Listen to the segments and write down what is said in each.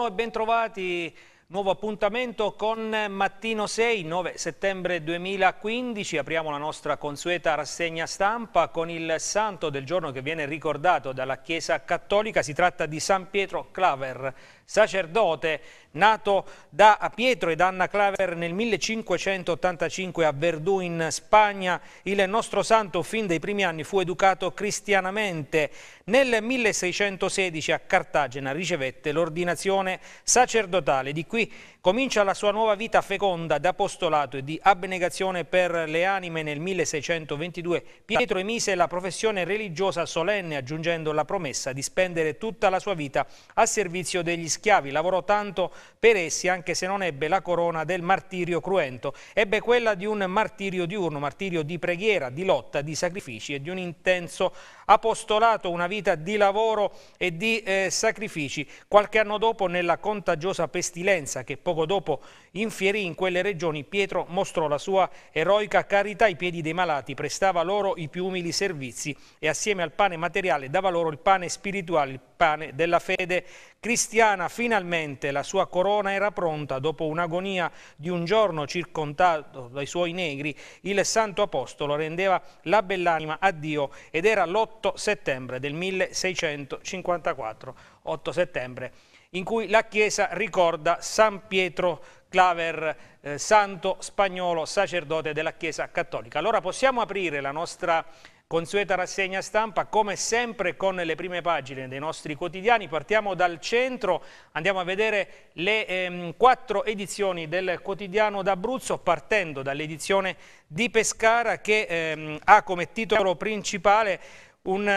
Buongiorno e bentrovati. Nuovo appuntamento con Mattino 6, 9 settembre 2015. Apriamo la nostra consueta rassegna stampa con il santo del giorno che viene ricordato dalla Chiesa Cattolica. Si tratta di San Pietro Claver, sacerdote, nato da Pietro ed Anna Claver nel 1585 a Verdù in Spagna, il nostro santo fin dai primi anni fu educato cristianamente. Nel 1616 a Cartagena ricevette l'ordinazione sacerdotale, di qui Comincia la sua nuova vita feconda d'apostolato e di abnegazione per le anime nel 1622. Pietro emise la professione religiosa solenne aggiungendo la promessa di spendere tutta la sua vita a servizio degli schiavi. Lavorò tanto per essi anche se non ebbe la corona del martirio cruento. Ebbe quella di un martirio diurno, martirio di preghiera, di lotta, di sacrifici e di un intenso apostolato, una vita di lavoro e di eh, sacrifici. Qualche anno dopo, nella contagiosa pestilenza che poco dopo infierì in quelle regioni, Pietro mostrò la sua eroica carità ai piedi dei malati, prestava loro i più umili servizi e assieme al pane materiale dava loro il pane spirituale, il pane della fede cristiana finalmente la sua corona era pronta, dopo un'agonia di un giorno circondato dai suoi negri, il santo apostolo rendeva la bell'anima a Dio ed era l'8 settembre del 1654, 8 settembre, in cui la Chiesa ricorda San Pietro Claver, eh, santo spagnolo sacerdote della Chiesa cattolica. Allora possiamo aprire la nostra Consueta rassegna stampa, come sempre con le prime pagine dei nostri quotidiani, partiamo dal centro, andiamo a vedere le ehm, quattro edizioni del quotidiano d'Abruzzo, partendo dall'edizione di Pescara che ehm, ha come titolo principale un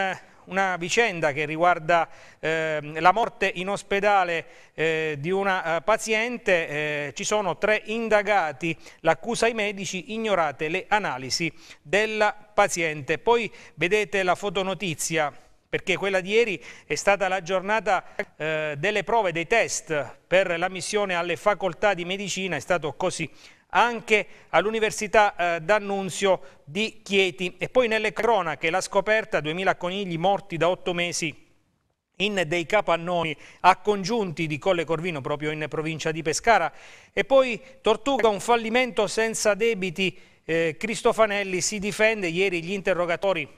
una vicenda che riguarda eh, la morte in ospedale eh, di una eh, paziente, eh, ci sono tre indagati, l'accusa ai medici, ignorate le analisi della paziente. Poi vedete la fotonotizia perché quella di ieri è stata la giornata eh, delle prove, dei test per l'ammissione alle facoltà di medicina, è stato così anche all'Università eh, d'Annunzio di Chieti. E poi nelle cronache la scoperta 2000 conigli morti da otto mesi in dei capannoni a congiunti di Colle Corvino proprio in provincia di Pescara e poi Tortuga un fallimento senza debiti eh, Cristofanelli si difende ieri gli interrogatori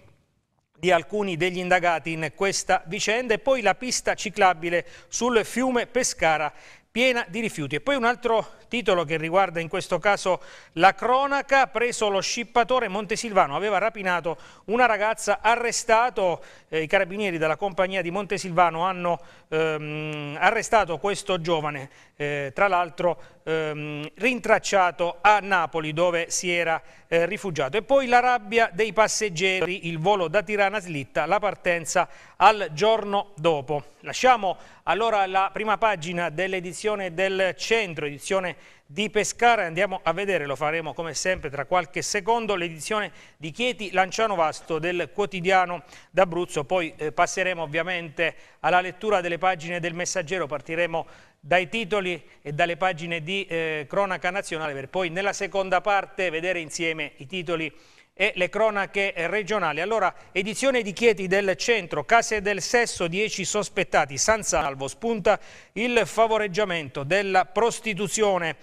di alcuni degli indagati in questa vicenda e poi la pista ciclabile sul fiume Pescara piena di rifiuti. E poi un altro titolo che riguarda in questo caso la cronaca, preso lo scippatore Montesilvano, aveva rapinato una ragazza arrestato, eh, i carabinieri della compagnia di Montesilvano hanno ehm, arrestato questo giovane, eh, tra l'altro ehm, rintracciato a Napoli dove si era eh, rifugiato. E poi la rabbia dei passeggeri, il volo da Tirana slitta, la partenza al giorno dopo. Lasciamo allora la prima pagina dell'edizione del centro, edizione di Pescara, andiamo a vedere, lo faremo come sempre tra qualche secondo, l'edizione di Chieti Lanciano Vasto del quotidiano d'Abruzzo, poi eh, passeremo ovviamente alla lettura delle pagine del messaggero, partiremo dai titoli e dalle pagine di eh, cronaca nazionale per poi nella seconda parte vedere insieme i titoli e le cronache regionali. Allora, edizione di Chieti del centro, case del sesso, 10 sospettati, San Salvo spunta il favoreggiamento della prostituzione.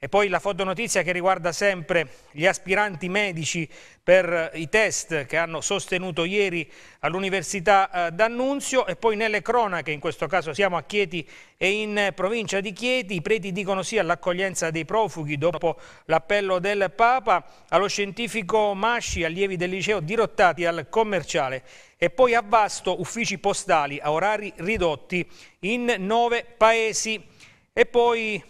E poi la fotonotizia che riguarda sempre gli aspiranti medici per eh, i test che hanno sostenuto ieri all'Università eh, d'Annunzio e poi nelle cronache, in questo caso siamo a Chieti e in provincia di Chieti, i preti dicono sì all'accoglienza dei profughi dopo l'appello del Papa, allo scientifico Masci, allievi del liceo dirottati al commerciale e poi a Vasto uffici postali a orari ridotti in nove paesi e poi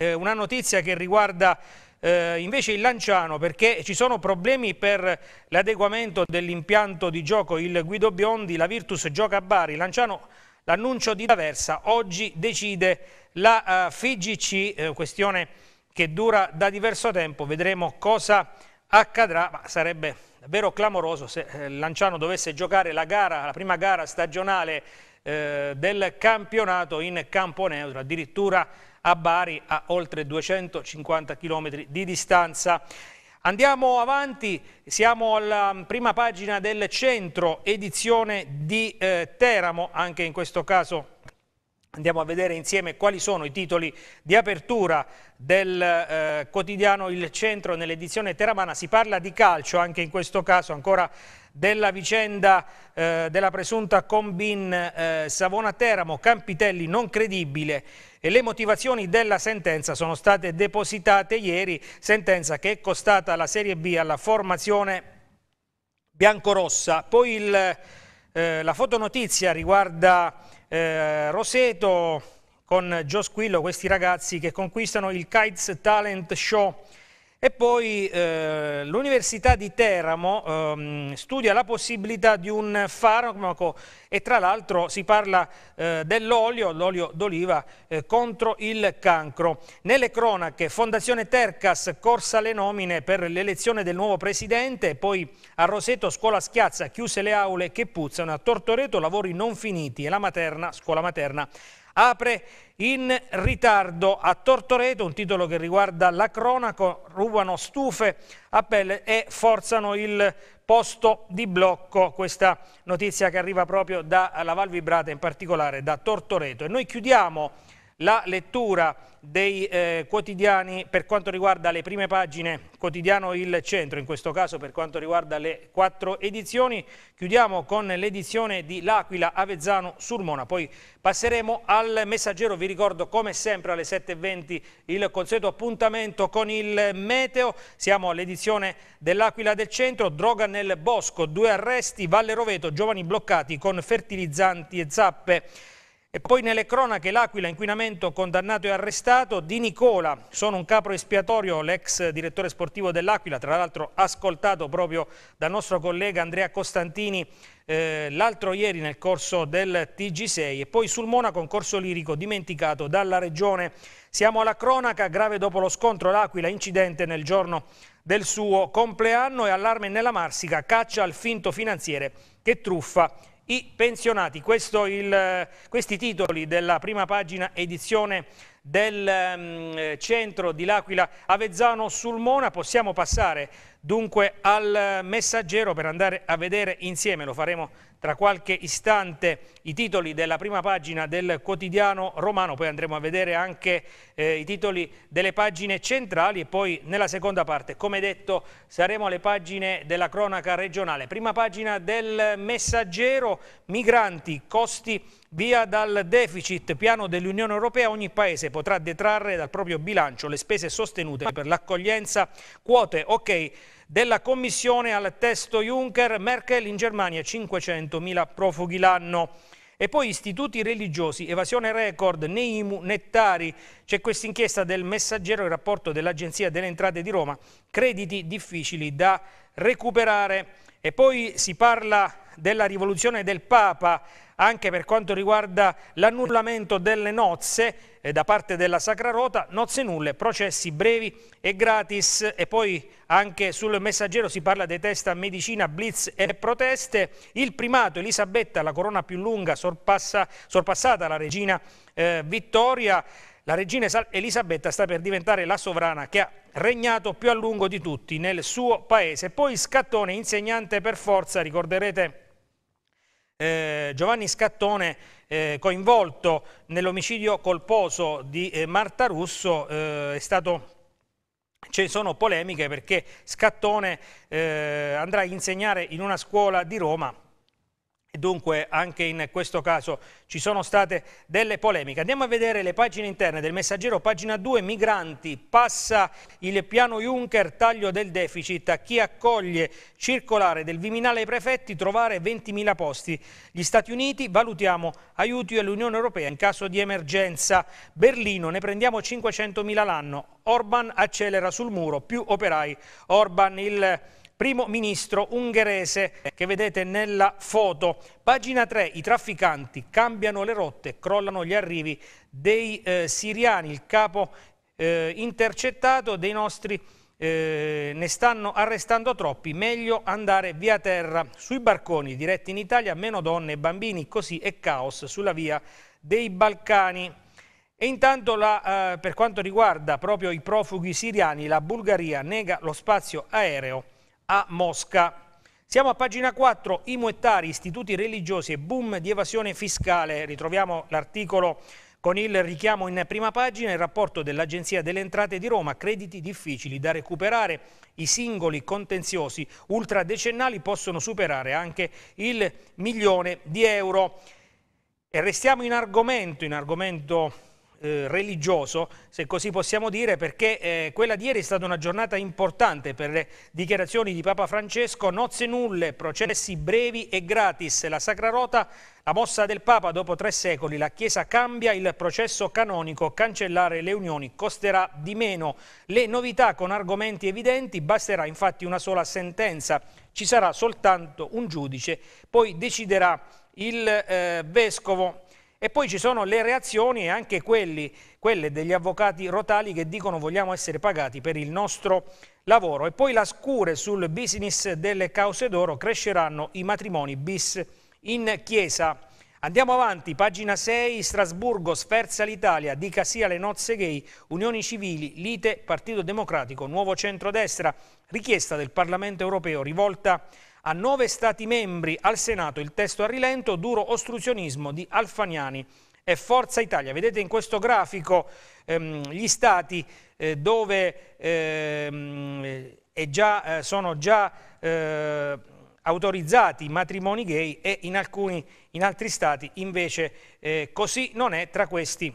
eh, una notizia che riguarda eh, invece il Lanciano perché ci sono problemi per l'adeguamento dell'impianto di gioco il Guido Biondi, la Virtus gioca a Bari, Lanciano l'annuncio di D'Aversa, oggi decide la uh, eh, FIGC, eh, questione che dura da diverso tempo, vedremo cosa accadrà, ma sarebbe davvero clamoroso se eh, Lanciano dovesse giocare la, gara, la prima gara stagionale eh, del campionato in campo neutro, addirittura a Bari a oltre 250 km di distanza. Andiamo avanti, siamo alla prima pagina del centro edizione di eh, Teramo, anche in questo caso Andiamo a vedere insieme quali sono i titoli di apertura del eh, quotidiano Il Centro nell'edizione Teramana. Si parla di calcio anche in questo caso, ancora della vicenda eh, della presunta combin eh, Savona-Teramo, Campitelli non credibile e le motivazioni della sentenza sono state depositate ieri, sentenza che è costata la Serie B alla formazione biancorossa. Poi il, eh, la fotonotizia riguarda eh, Roseto con Gio Squillo, questi ragazzi che conquistano il Kites Talent Show e poi eh, l'Università di Teramo ehm, studia la possibilità di un farmaco e tra l'altro si parla eh, dell'olio, l'olio d'oliva eh, contro il cancro. Nelle cronache Fondazione Tercas corsa le nomine per l'elezione del nuovo presidente, poi a Roseto scuola schiazza, chiuse le aule che puzzano, a Tortoreto lavori non finiti e la materna, scuola materna apre in ritardo a Tortoreto, un titolo che riguarda la cronaca, rubano stufe a pelle e forzano il posto di blocco. Questa notizia che arriva proprio dalla Val Vibrata, in particolare da Tortoreto. E noi chiudiamo la lettura dei eh, quotidiani per quanto riguarda le prime pagine, quotidiano Il Centro, in questo caso per quanto riguarda le quattro edizioni. Chiudiamo con l'edizione di L'Aquila Avezzano Surmona, poi passeremo al messaggero, vi ricordo come sempre alle 7.20 il consueto appuntamento con il meteo, siamo all'edizione dell'Aquila del Centro, droga nel bosco, due arresti, Valle Roveto, giovani bloccati con fertilizzanti e zappe. E poi nelle cronache l'Aquila, inquinamento condannato e arrestato, Di Nicola, sono un capro espiatorio, l'ex direttore sportivo dell'Aquila, tra l'altro ascoltato proprio dal nostro collega Andrea Costantini eh, l'altro ieri nel corso del TG6 e poi sul Monaco un corso lirico dimenticato dalla regione. Siamo alla cronaca, grave dopo lo scontro l'Aquila, incidente nel giorno del suo compleanno e allarme nella Marsica, caccia al finto finanziere che truffa i pensionati. Il, questi titoli della prima pagina edizione del um, centro di L'Aquila Avezzano sul Mona. Possiamo passare dunque al messaggero per andare a vedere insieme, lo faremo tra qualche istante i titoli della prima pagina del quotidiano romano, poi andremo a vedere anche eh, i titoli delle pagine centrali e poi nella seconda parte, come detto, saremo alle pagine della cronaca regionale. Prima pagina del messaggero, migranti, costi via dal deficit, piano dell'Unione Europea, ogni paese potrà detrarre dal proprio bilancio le spese sostenute per l'accoglienza, quote, ok della Commissione al testo Juncker, Merkel in Germania 500.000 profughi l'anno. E poi istituti religiosi, evasione record, neimu, nettari. C'è questa inchiesta del Messaggero, il rapporto dell'Agenzia delle Entrate di Roma, crediti difficili da recuperare. E poi si parla della rivoluzione del Papa, anche per quanto riguarda l'annullamento delle nozze, eh, da parte della Sacra Rota, nozze nulle, processi brevi e gratis e poi anche sul messaggero si parla dei test a medicina, blitz e proteste, il primato Elisabetta, la corona più lunga, sorpassa, sorpassata la regina eh, Vittoria, la regina Elisabetta sta per diventare la sovrana che ha regnato più a lungo di tutti nel suo paese. Poi Scattone, insegnante per forza, ricorderete eh, Giovanni Scattone, eh, coinvolto nell'omicidio colposo di eh, Marta Russo eh, è stato ci sono polemiche perché Scattone eh, andrà a insegnare in una scuola di Roma Dunque anche in questo caso ci sono state delle polemiche. Andiamo a vedere le pagine interne del messaggero, pagina 2, migranti, passa il piano Juncker, taglio del deficit, a chi accoglie circolare del Viminale ai prefetti, trovare 20.000 posti. Gli Stati Uniti, valutiamo aiuti all'Unione Europea in caso di emergenza. Berlino, ne prendiamo 500.000 l'anno. Orban accelera sul muro, più operai. Orban il primo ministro ungherese che vedete nella foto. Pagina 3, i trafficanti cambiano le rotte, crollano gli arrivi dei eh, siriani, il capo eh, intercettato dei nostri eh, ne stanno arrestando troppi, meglio andare via terra. Sui barconi diretti in Italia, meno donne e bambini, così è caos sulla via dei Balcani. E intanto la, eh, per quanto riguarda proprio i profughi siriani, la Bulgaria nega lo spazio aereo a Mosca. Siamo a pagina 4, i muettari, istituti religiosi e boom di evasione fiscale. Ritroviamo l'articolo con il richiamo in prima pagina, il rapporto dell'Agenzia delle Entrate di Roma, crediti difficili da recuperare, i singoli contenziosi ultradecennali possono superare anche il milione di euro. E restiamo in argomento, in argomento eh, religioso, se così possiamo dire, perché eh, quella di ieri è stata una giornata importante per le dichiarazioni di Papa Francesco, nozze nulle, processi brevi e gratis, la Sacra Rota, la mossa del Papa dopo tre secoli, la Chiesa cambia il processo canonico, cancellare le unioni costerà di meno, le novità con argomenti evidenti, basterà infatti una sola sentenza, ci sarà soltanto un giudice, poi deciderà il eh, Vescovo. E poi ci sono le reazioni e anche quelli, quelle degli avvocati rotali che dicono vogliamo essere pagati per il nostro lavoro. E poi la scure sul business delle cause d'oro cresceranno i matrimoni bis in chiesa. Andiamo avanti, pagina 6, Strasburgo, sferza l'Italia, dica sia le nozze gay, unioni civili, lite, Partito Democratico, nuovo centrodestra, richiesta del Parlamento europeo rivolta a a nove Stati membri al Senato il testo a rilento, duro ostruzionismo di Alfaniani e Forza Italia. Vedete in questo grafico ehm, gli Stati eh, dove ehm, già, eh, sono già... Eh, autorizzati i matrimoni gay e in, alcuni, in altri stati invece eh, così non è. Tra questi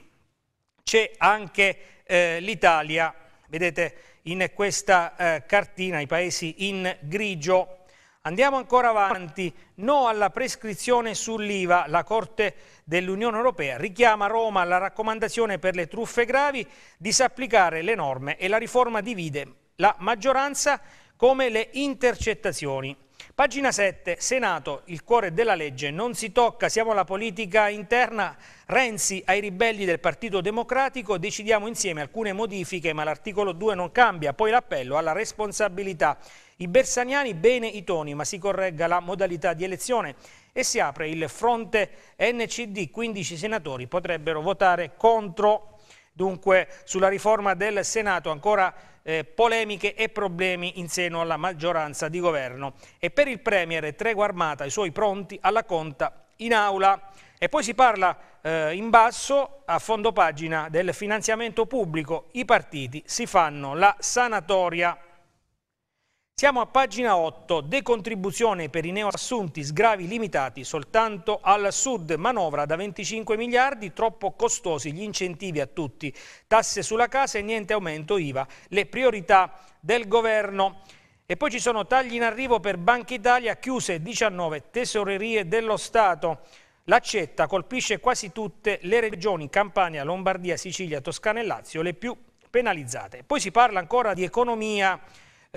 c'è anche eh, l'Italia, vedete in questa eh, cartina i paesi in grigio Andiamo ancora avanti, no alla prescrizione sull'IVA, la Corte dell'Unione Europea richiama Roma alla raccomandazione per le truffe gravi, disapplicare le norme e la riforma divide la maggioranza come le intercettazioni. Pagina 7, Senato, il cuore della legge, non si tocca, siamo la politica interna, Renzi ai ribelli del Partito Democratico, decidiamo insieme alcune modifiche ma l'articolo 2 non cambia, poi l'appello alla responsabilità. I bersaniani bene i toni, ma si corregga la modalità di elezione e si apre il fronte NCD. 15 senatori potrebbero votare contro, dunque, sulla riforma del Senato ancora eh, polemiche e problemi in seno alla maggioranza di governo. E per il Premier tregua armata, i suoi pronti alla conta in aula. E poi si parla eh, in basso, a fondo pagina, del finanziamento pubblico. I partiti si fanno la sanatoria. Siamo a pagina 8, decontribuzione per i neoassunti, sgravi limitati soltanto al sud, manovra da 25 miliardi, troppo costosi gli incentivi a tutti, tasse sulla casa e niente aumento IVA, le priorità del governo. E poi ci sono tagli in arrivo per Banca Italia, chiuse 19 tesorerie dello Stato. L'accetta colpisce quasi tutte le regioni Campania, Lombardia, Sicilia, Toscana e Lazio, le più penalizzate. Poi si parla ancora di economia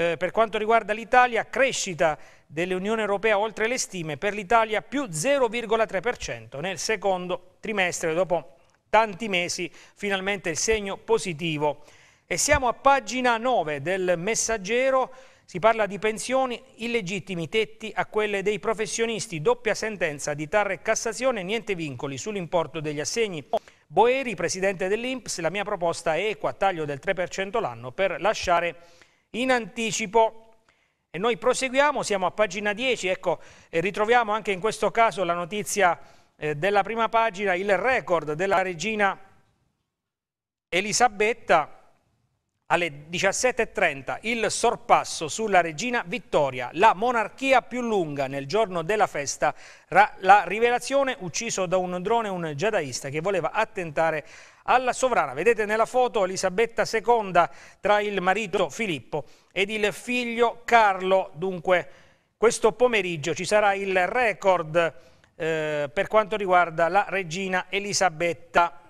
eh, per quanto riguarda l'Italia, crescita dell'Unione Europea oltre le stime, per l'Italia più 0,3% nel secondo trimestre, dopo tanti mesi finalmente il segno positivo. E siamo a pagina 9 del Messaggero, si parla di pensioni, illegittimi tetti a quelle dei professionisti, doppia sentenza di tarre e Cassazione, niente vincoli sull'importo degli assegni. Boeri, presidente dell'Inps, la mia proposta è equa, taglio del 3% l'anno per lasciare in anticipo. E noi proseguiamo, siamo a pagina 10, ecco, ritroviamo anche in questo caso la notizia eh, della prima pagina, il record della regina Elisabetta alle 17.30 il sorpasso sulla regina Vittoria, la monarchia più lunga nel giorno della festa, la rivelazione ucciso da un drone un giadaista che voleva attentare alla sovrana. Vedete nella foto Elisabetta II tra il marito Filippo ed il figlio Carlo. Dunque questo pomeriggio ci sarà il record eh, per quanto riguarda la regina Elisabetta.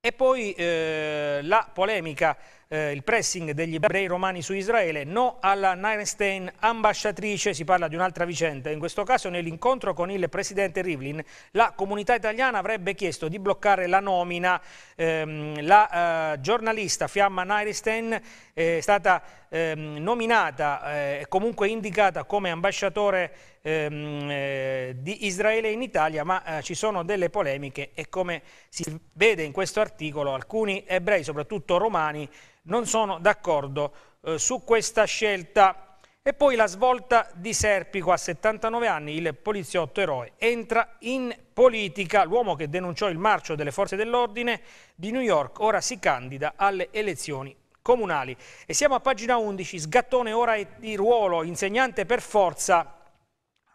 E poi eh, la polemica eh, il pressing degli ebrei romani su Israele, no alla Neinstein ambasciatrice, si parla di un'altra vicenda, in questo caso nell'incontro con il presidente Rivlin la comunità italiana avrebbe chiesto di bloccare la nomina, ehm, la eh, giornalista Fiamma Neinstein eh, è ehm, eh, stata nominata e comunque indicata come ambasciatore ehm, eh, di Israele in Italia, ma eh, ci sono delle polemiche e come si vede in questo articolo alcuni ebrei, soprattutto romani, non sono d'accordo eh, su questa scelta. E poi la svolta di Serpico, a 79 anni il poliziotto eroe entra in politica, l'uomo che denunciò il marcio delle forze dell'ordine di New York, ora si candida alle elezioni comunali. E siamo a pagina 11, sgattone ora di ruolo, insegnante per forza,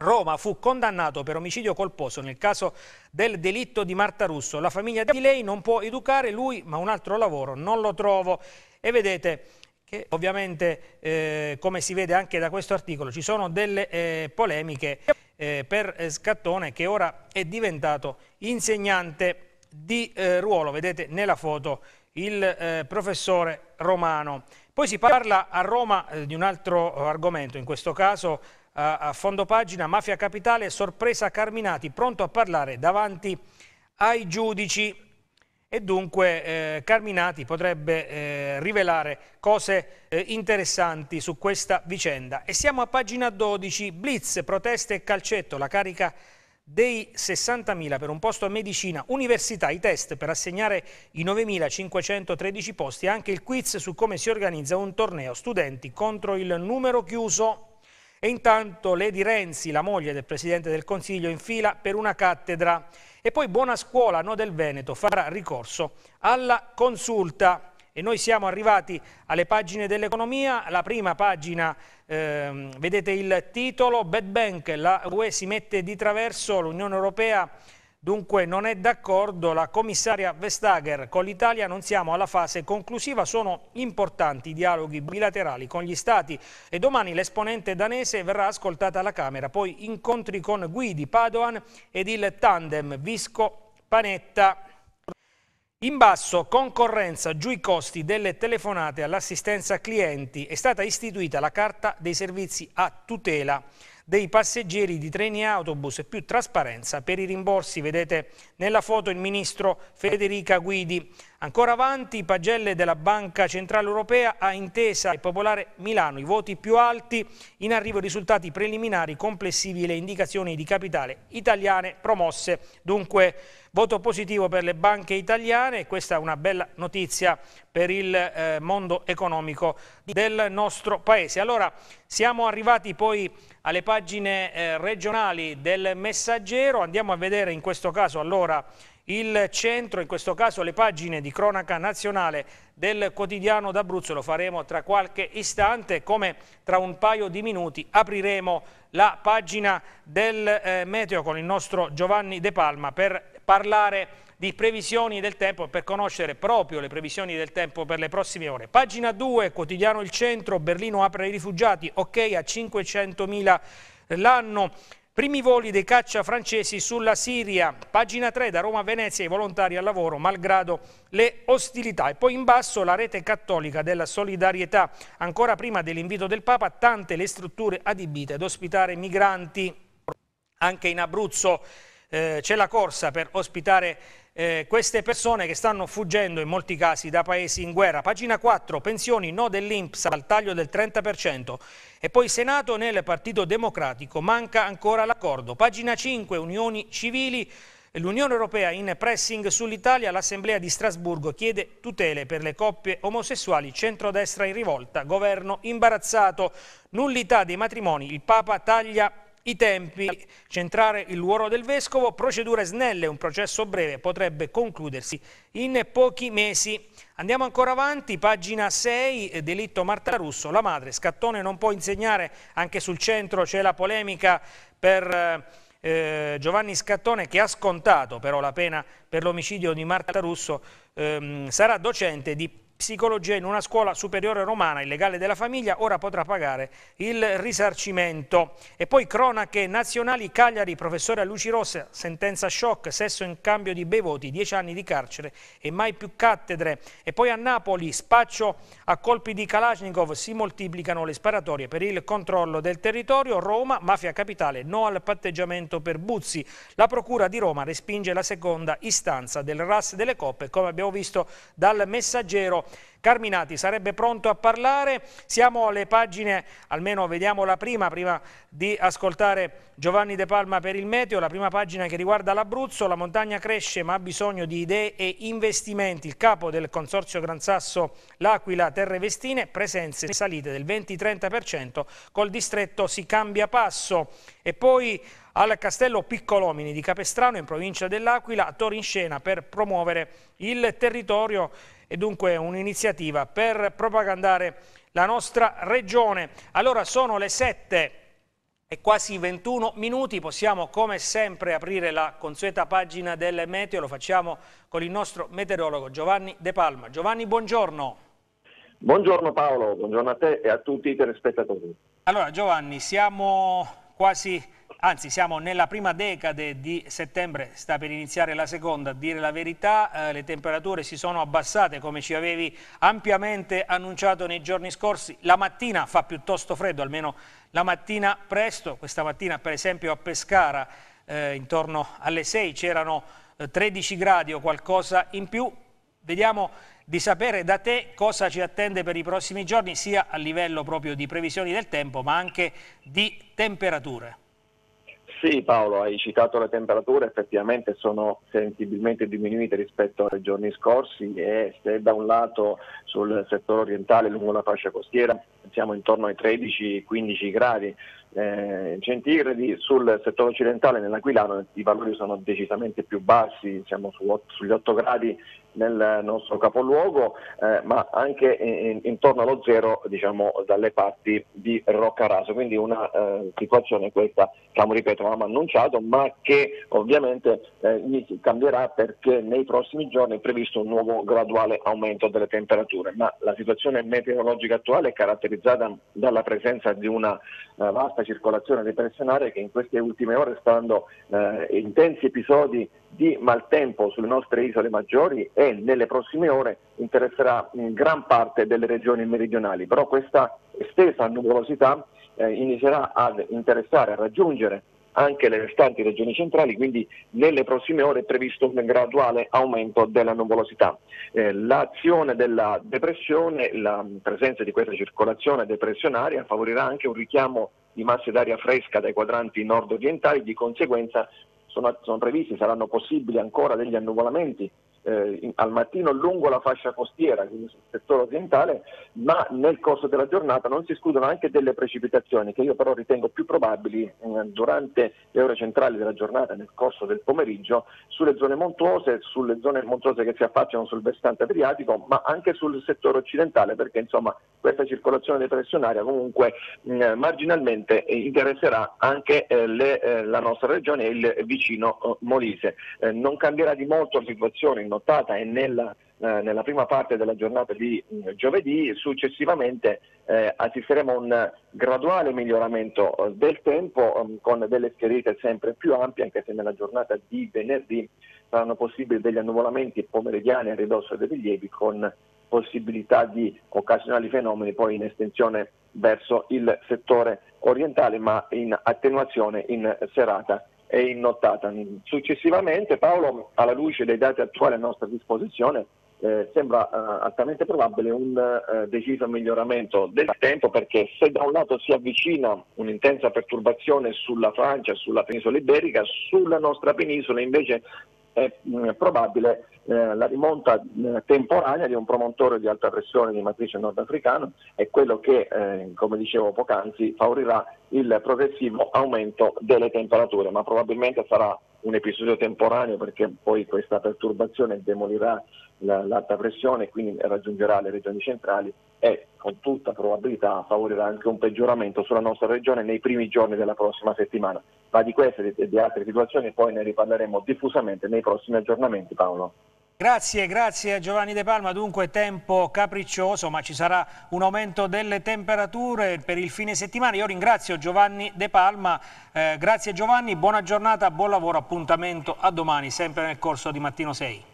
Roma fu condannato per omicidio colposo nel caso del delitto di Marta Russo. La famiglia di lei non può educare lui, ma un altro lavoro non lo trovo. E vedete che ovviamente, eh, come si vede anche da questo articolo, ci sono delle eh, polemiche eh, per eh, Scattone che ora è diventato insegnante di eh, ruolo. Vedete nella foto il eh, professore romano. Poi si parla a Roma di un altro argomento, in questo caso a fondo pagina Mafia Capitale, sorpresa Carminati, pronto a parlare davanti ai giudici e dunque eh, Carminati potrebbe eh, rivelare cose eh, interessanti su questa vicenda. E siamo a pagina 12, blitz, proteste e calcetto, la carica dei 60.000 per un posto a medicina, università, i test per assegnare i 9.513 posti, anche il quiz su come si organizza un torneo studenti contro il numero chiuso. E intanto Lady Renzi, la moglie del Presidente del Consiglio, in fila per una cattedra. E poi Buona Scuola, No del Veneto, farà ricorso alla consulta. E noi siamo arrivati alle pagine dell'economia, la prima pagina, ehm, vedete il titolo, Bad Bank, la UE si mette di traverso, l'Unione Europea Dunque non è d'accordo la commissaria Vestager. Con l'Italia non siamo alla fase conclusiva, sono importanti i dialoghi bilaterali con gli Stati e domani l'esponente danese verrà ascoltata alla Camera, poi incontri con Guidi, Padoan ed il tandem Visco-Panetta. In basso, concorrenza giù i costi delle telefonate all'assistenza clienti, è stata istituita la Carta dei Servizi a tutela dei passeggeri di treni e autobus e più trasparenza per i rimborsi. Vedete nella foto il ministro Federica Guidi. Ancora avanti, pagelle della Banca Centrale Europea a Intesa e Popolare Milano. I voti più alti, in arrivo i risultati preliminari complessivi e le indicazioni di capitale italiane promosse. Dunque voto positivo per le banche italiane e questa è una bella notizia per il eh, mondo economico del nostro Paese. Allora siamo arrivati poi alle pagine eh, regionali del Messaggero. Andiamo a vedere in questo caso allora il centro, in questo caso le pagine di cronaca nazionale del quotidiano d'Abruzzo, lo faremo tra qualche istante, come tra un paio di minuti apriremo la pagina del eh, meteo con il nostro Giovanni De Palma per parlare di previsioni del tempo per conoscere proprio le previsioni del tempo per le prossime ore. Pagina 2, quotidiano Il Centro, Berlino apre i rifugiati, ok a 500.000 l'anno. Primi voli dei caccia francesi sulla Siria, pagina 3 da Roma a Venezia, i volontari al lavoro malgrado le ostilità. E poi in basso la rete cattolica della solidarietà, ancora prima dell'invito del Papa, tante le strutture adibite ad ospitare migranti. Anche in Abruzzo eh, c'è la corsa per ospitare migranti eh, queste persone che stanno fuggendo in molti casi da paesi in guerra. Pagina 4, pensioni no dell'Inps al taglio del 30% e poi Senato nel Partito Democratico manca ancora l'accordo. Pagina 5, unioni civili. L'Unione Europea in pressing sull'Italia, l'Assemblea di Strasburgo chiede tutele per le coppie omosessuali, centrodestra in rivolta, governo imbarazzato, nullità dei matrimoni, il Papa taglia i tempi, centrare il ruolo del Vescovo, procedure snelle, un processo breve potrebbe concludersi in pochi mesi. Andiamo ancora avanti, pagina 6, delitto Marta Russo, la madre, scattone non può insegnare, anche sul centro c'è la polemica per eh, Giovanni Scattone che ha scontato però la pena per l'omicidio di Marta Russo, ehm, sarà docente di psicologia in una scuola superiore romana, il legale della famiglia, ora potrà pagare il risarcimento. E poi cronache nazionali, Cagliari, professore a luci rosse, sentenza shock, sesso in cambio di bei voti, 10 anni di carcere e mai più cattedre. E poi a Napoli, spaccio a colpi di Kalashnikov, si moltiplicano le sparatorie per il controllo del territorio, Roma, mafia capitale, no al patteggiamento per Buzzi. La procura di Roma respinge la seconda istanza del RAS delle coppe, come abbiamo visto dal messaggero Carminati sarebbe pronto a parlare, siamo alle pagine, almeno vediamo la prima, prima di ascoltare Giovanni De Palma per il meteo, la prima pagina che riguarda l'Abruzzo, la montagna cresce ma ha bisogno di idee e investimenti, il capo del Consorzio Gran Sasso L'Aquila Terre Vestine, presenze salite del 20-30%, col distretto si cambia passo e poi al Castello Piccolomini di Capestrano in provincia dell'Aquila, attori in scena per promuovere il territorio e dunque un'iniziativa per propagandare la nostra regione. Allora sono le 7 e quasi 21 minuti, possiamo come sempre aprire la consueta pagina del meteo, lo facciamo con il nostro meteorologo Giovanni De Palma. Giovanni, buongiorno. Buongiorno Paolo, buongiorno a te e a tutti i telespettatori. Allora Giovanni, siamo quasi anzi siamo nella prima decade di settembre, sta per iniziare la seconda, a dire la verità, eh, le temperature si sono abbassate come ci avevi ampiamente annunciato nei giorni scorsi, la mattina fa piuttosto freddo, almeno la mattina presto, questa mattina per esempio a Pescara eh, intorno alle 6 c'erano 13 eh, gradi o qualcosa in più, vediamo di sapere da te cosa ci attende per i prossimi giorni sia a livello proprio di previsioni del tempo ma anche di temperature. Sì Paolo, hai citato le temperature, effettivamente sono sensibilmente diminuite rispetto ai giorni scorsi e se da un lato sul settore orientale lungo la fascia costiera siamo intorno ai 13-15 gradi eh, centigradi, sul settore occidentale nell'Aquilano i valori sono decisamente più bassi, siamo su, sugli 8 gradi nel nostro capoluogo, eh, ma anche in, intorno allo zero diciamo, dalle parti di Roccaraso. Quindi una eh, situazione questa, diciamo, ripeto, avevamo annunciato, ma che ovviamente eh, cambierà perché nei prossimi giorni è previsto un nuovo graduale aumento delle temperature. Ma la situazione meteorologica attuale è caratterizzata dalla presenza di una eh, vasta circolazione depressionaria che in queste ultime ore sta dando eh, intensi episodi di maltempo sulle nostre isole maggiori e nelle prossime ore interesserà eh, gran parte delle regioni meridionali, però questa estesa nuvolosità eh, inizierà ad interessare, a raggiungere anche le restanti regioni centrali, quindi nelle prossime ore è previsto un graduale aumento della nuvolosità. Eh, l'azione della depressione, la presenza di questa circolazione depressionaria favorirà anche un richiamo di masse d'aria fresca dai quadranti nord-orientali, di conseguenza sono, sono previsti, saranno possibili ancora degli annuvolamenti eh, al mattino lungo la fascia costiera, quindi sul settore orientale, ma nel corso della giornata non si escludono anche delle precipitazioni che io però ritengo più probabili eh, durante le ore centrali della giornata, nel corso del pomeriggio, sulle zone montuose, sulle zone montuose che si affacciano sul versante adriatico, ma anche sul settore occidentale, perché insomma questa circolazione depressionaria comunque eh, marginalmente interesserà anche eh, le, eh, la nostra regione e il vicino eh, Molise. non cambierà di molto la situazione in nottata e nella, eh, nella prima parte della giornata di eh, giovedì, successivamente eh, assisteremo a un graduale miglioramento eh, del tempo mh, ehm, con delle schierite sempre più ampie, anche se nella giornata di venerdì saranno possibili degli annuvolamenti pomeridiani a ridosso dei rilievi con possibilità di occasionali fenomeni poi in estensione verso il settore orientale ma in attenuazione in serata e in nottata. Successivamente Paolo, alla luce dei dati attuali a nostra disposizione, eh, sembra eh, altamente probabile un eh, deciso miglioramento del tempo perché se da un lato si avvicina un'intensa perturbazione sulla Francia, sulla penisola iberica, sulla nostra penisola invece è eh, probabile eh, la rimonta eh, temporanea di un promontorio di alta pressione di matrice nordafricana è quello che, eh, come dicevo poc'anzi, favorirà il progressivo aumento delle temperature, ma probabilmente sarà un episodio temporaneo perché poi questa perturbazione demolirà l'alta pressione e quindi raggiungerà le regioni centrali e con tutta probabilità favorirà anche un peggioramento sulla nostra regione nei primi giorni della prossima settimana. Ma di queste e di altre situazioni poi ne riparleremo diffusamente nei prossimi aggiornamenti Paolo. Grazie, grazie a Giovanni De Palma. Dunque tempo capriccioso, ma ci sarà un aumento delle temperature per il fine settimana. Io ringrazio Giovanni De Palma. Eh, grazie Giovanni, buona giornata, buon lavoro, appuntamento a domani, sempre nel corso di Mattino 6.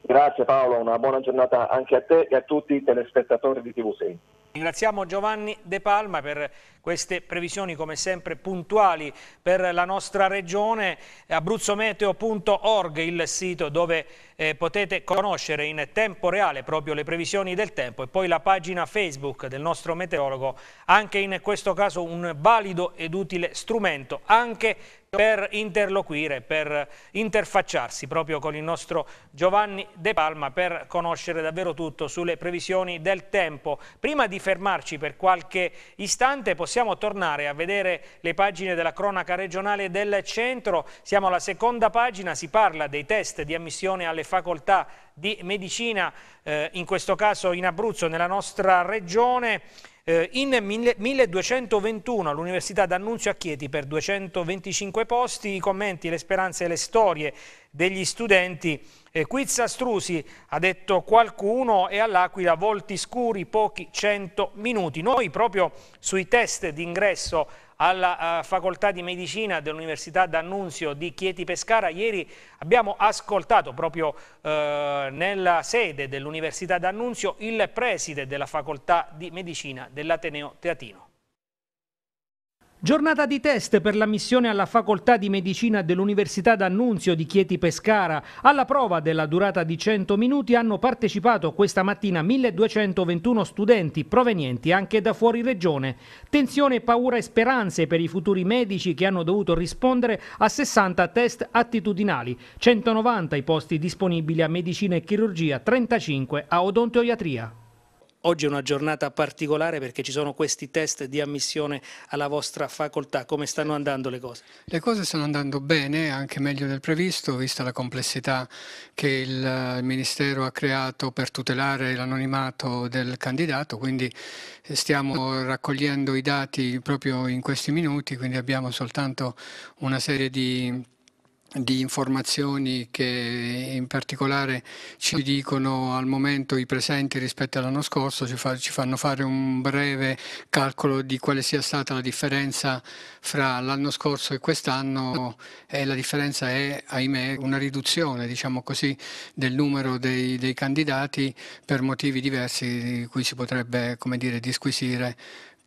Grazie Paolo, una buona giornata anche a te e a tutti i telespettatori di TV6. Ringraziamo Giovanni De Palma per queste previsioni come sempre puntuali per la nostra regione, abruzzometeo.org il sito dove eh, potete conoscere in tempo reale proprio le previsioni del tempo e poi la pagina Facebook del nostro meteorologo, anche in questo caso un valido ed utile strumento anche per interloquire, per interfacciarsi proprio con il nostro Giovanni De Palma per conoscere davvero tutto sulle previsioni del tempo. Prima di fermarci per qualche istante possiamo tornare a vedere le pagine della cronaca regionale del centro. Siamo alla seconda pagina, si parla dei test di ammissione alle facoltà di medicina, eh, in questo caso in Abruzzo, nella nostra regione. Eh, in 1221 all'Università d'Annunzio a Chieti per 225 posti, i commenti, le speranze e le storie degli studenti. Eh, quiz astrusi, ha detto qualcuno, e all'Aquila volti scuri, pochi cento minuti. Noi proprio sui test d'ingresso alla eh, facoltà di medicina dell'Università d'Annunzio di Chieti Pescara. Ieri abbiamo ascoltato proprio eh, nella sede dell'Università d'Annunzio il preside della facoltà di medicina dell'Ateneo Teatino. Giornata di test per la missione alla facoltà di medicina dell'Università d'Annunzio di Chieti Pescara. Alla prova della durata di 100 minuti hanno partecipato questa mattina 1221 studenti provenienti anche da fuori regione. Tensione, paura e speranze per i futuri medici che hanno dovuto rispondere a 60 test attitudinali, 190 i posti disponibili a medicina e chirurgia, 35 a odontoiatria. Oggi è una giornata particolare perché ci sono questi test di ammissione alla vostra facoltà. Come stanno andando le cose? Le cose stanno andando bene, anche meglio del previsto, vista la complessità che il Ministero ha creato per tutelare l'anonimato del candidato, quindi eh, stiamo raccogliendo i dati proprio in questi minuti, quindi abbiamo soltanto una serie di di informazioni che in particolare ci dicono al momento i presenti rispetto all'anno scorso, ci, fa, ci, fanno fare un breve calcolo di quale sia stata la differenza fra l'anno scorso e quest'anno e la differenza è, ahimè, una riduzione diciamo così, del numero dei, dei candidati per motivi diversi di cui si potrebbe come dire, disquisire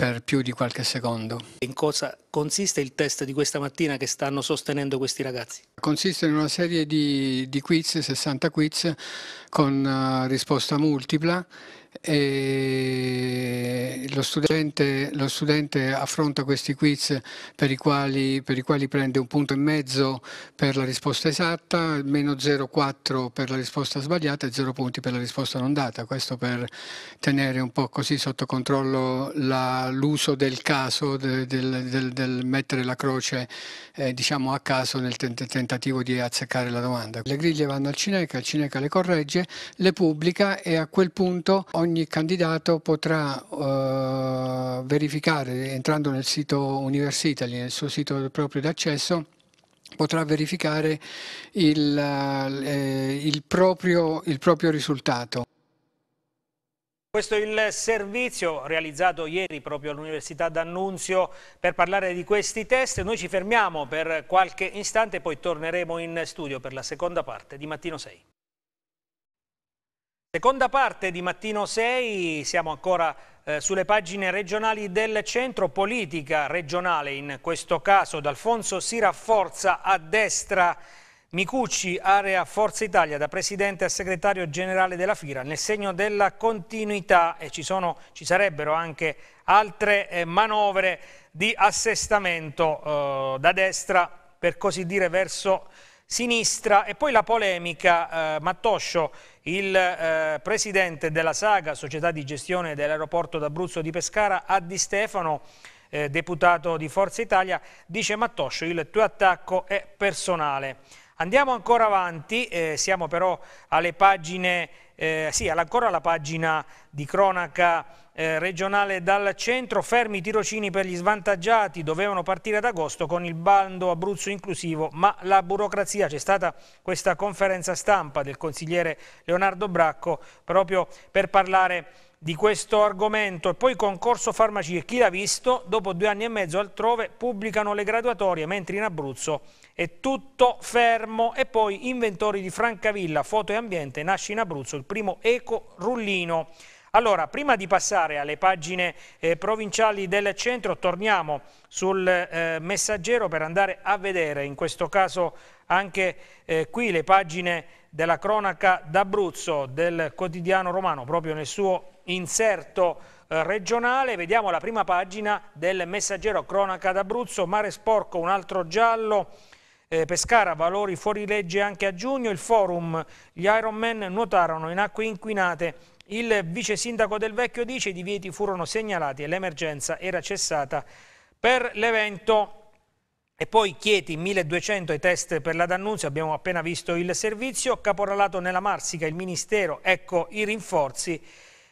per più di qualche secondo. In cosa consiste il test di questa mattina che stanno sostenendo questi ragazzi? Consiste in una serie di, di quiz, 60 quiz, con uh, risposta multipla e lo studente, lo studente, affronta questi quiz per i, quali, per i quali prende un punto e mezzo per la risposta esatta, meno 0,4 per la risposta sbagliata e 0 punti per la risposta non data. Questo per tenere un po' così sotto controllo l'uso del caso, del, del, del, mettere la croce eh, diciamo a caso nel tentativo di azzeccare la domanda. Le griglie vanno al Cineca, il Cineca le corregge, le pubblica e a quel punto ogni ogni candidato potrà eh, verificare, entrando nel sito Universitali, nel suo sito proprio d'accesso, potrà verificare il, eh, eh, il, proprio, il proprio risultato. Questo è il servizio realizzato ieri proprio all'Università d'Annunzio per parlare di questi test. Noi ci fermiamo per qualche istante e poi torneremo in studio per la seconda parte di Mattino 6. Seconda parte di Mattino 6, siamo ancora eh, sulle pagine regionali del centro, politica regionale in questo caso, D'Alfonso si rafforza a destra, Micucci, area Forza Italia, da presidente a segretario generale della FIRA, nel segno della continuità e ci, sono, ci sarebbero anche altre eh, manovre di assestamento eh, da destra, per così dire, verso sinistra e poi la polemica eh, Mattoscio, il eh, presidente della Saga, società di gestione dell'aeroporto d'Abruzzo di Pescara, a Di Stefano, eh, deputato di Forza Italia, dice Mattoscio il tuo attacco è personale. Andiamo ancora avanti, eh, siamo però alle pagine, eh, sì, ancora alla pagina di cronaca eh, regionale dal centro, fermi i tirocini per gli svantaggiati, dovevano partire ad agosto con il bando Abruzzo inclusivo, ma la burocrazia, c'è stata questa conferenza stampa del consigliere Leonardo Bracco proprio per parlare di questo argomento e poi concorso farmacie, chi l'ha visto, dopo due anni e mezzo altrove pubblicano le graduatorie, mentre in Abruzzo è tutto fermo e poi inventori di Francavilla, foto e ambiente, nasce in Abruzzo il primo eco rullino allora, prima di passare alle pagine eh, provinciali del centro, torniamo sul eh, messaggero per andare a vedere, in questo caso anche eh, qui, le pagine della cronaca d'Abruzzo del quotidiano romano, proprio nel suo inserto eh, regionale. Vediamo la prima pagina del messaggero cronaca d'Abruzzo, mare sporco, un altro giallo. Eh, Pescara, valori fuori legge anche a giugno, il forum, gli Ironman nuotarono in acque inquinate il vice sindaco del Vecchio dice i divieti furono segnalati e l'emergenza era cessata per l'evento. E poi Chieti 1200 i test per la D'Annunzio, abbiamo appena visto il servizio, caporalato nella Marsica, il Ministero, ecco i rinforzi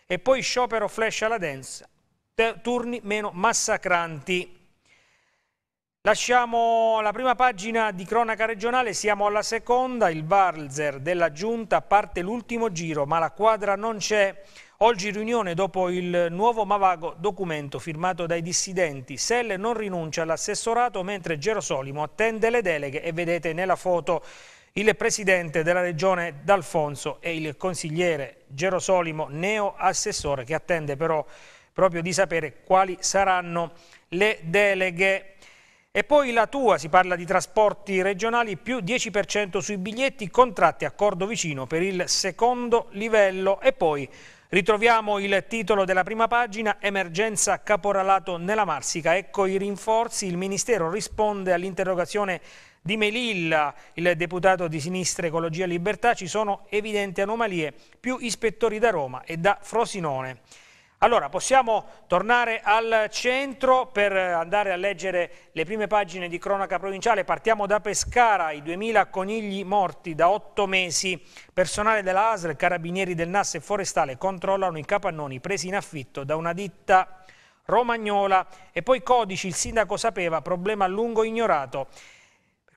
e poi sciopero flash alla dance, turni meno massacranti. Lasciamo la prima pagina di cronaca regionale, siamo alla seconda, il Valzer della Giunta parte l'ultimo giro ma la quadra non c'è. Oggi riunione dopo il nuovo ma vago documento firmato dai dissidenti. Selle non rinuncia all'assessorato mentre Gerosolimo attende le deleghe e vedete nella foto il presidente della regione D'Alfonso e il consigliere Gerosolimo, neo assessore, che attende però proprio di sapere quali saranno le deleghe. E poi la tua, si parla di trasporti regionali, più 10% sui biglietti, contratti accordo vicino per il secondo livello e poi Ritroviamo il titolo della prima pagina, emergenza caporalato nella Marsica, ecco i rinforzi, il Ministero risponde all'interrogazione di Melilla, il deputato di Sinistra Ecologia e Libertà, ci sono evidenti anomalie, più ispettori da Roma e da Frosinone. Allora, possiamo tornare al centro per andare a leggere le prime pagine di cronaca provinciale. Partiamo da Pescara, i 2.000 conigli morti da otto mesi. Personale della ASL, carabinieri del NAS e forestale controllano i capannoni presi in affitto da una ditta romagnola. E poi Codici, il sindaco sapeva, problema a lungo ignorato.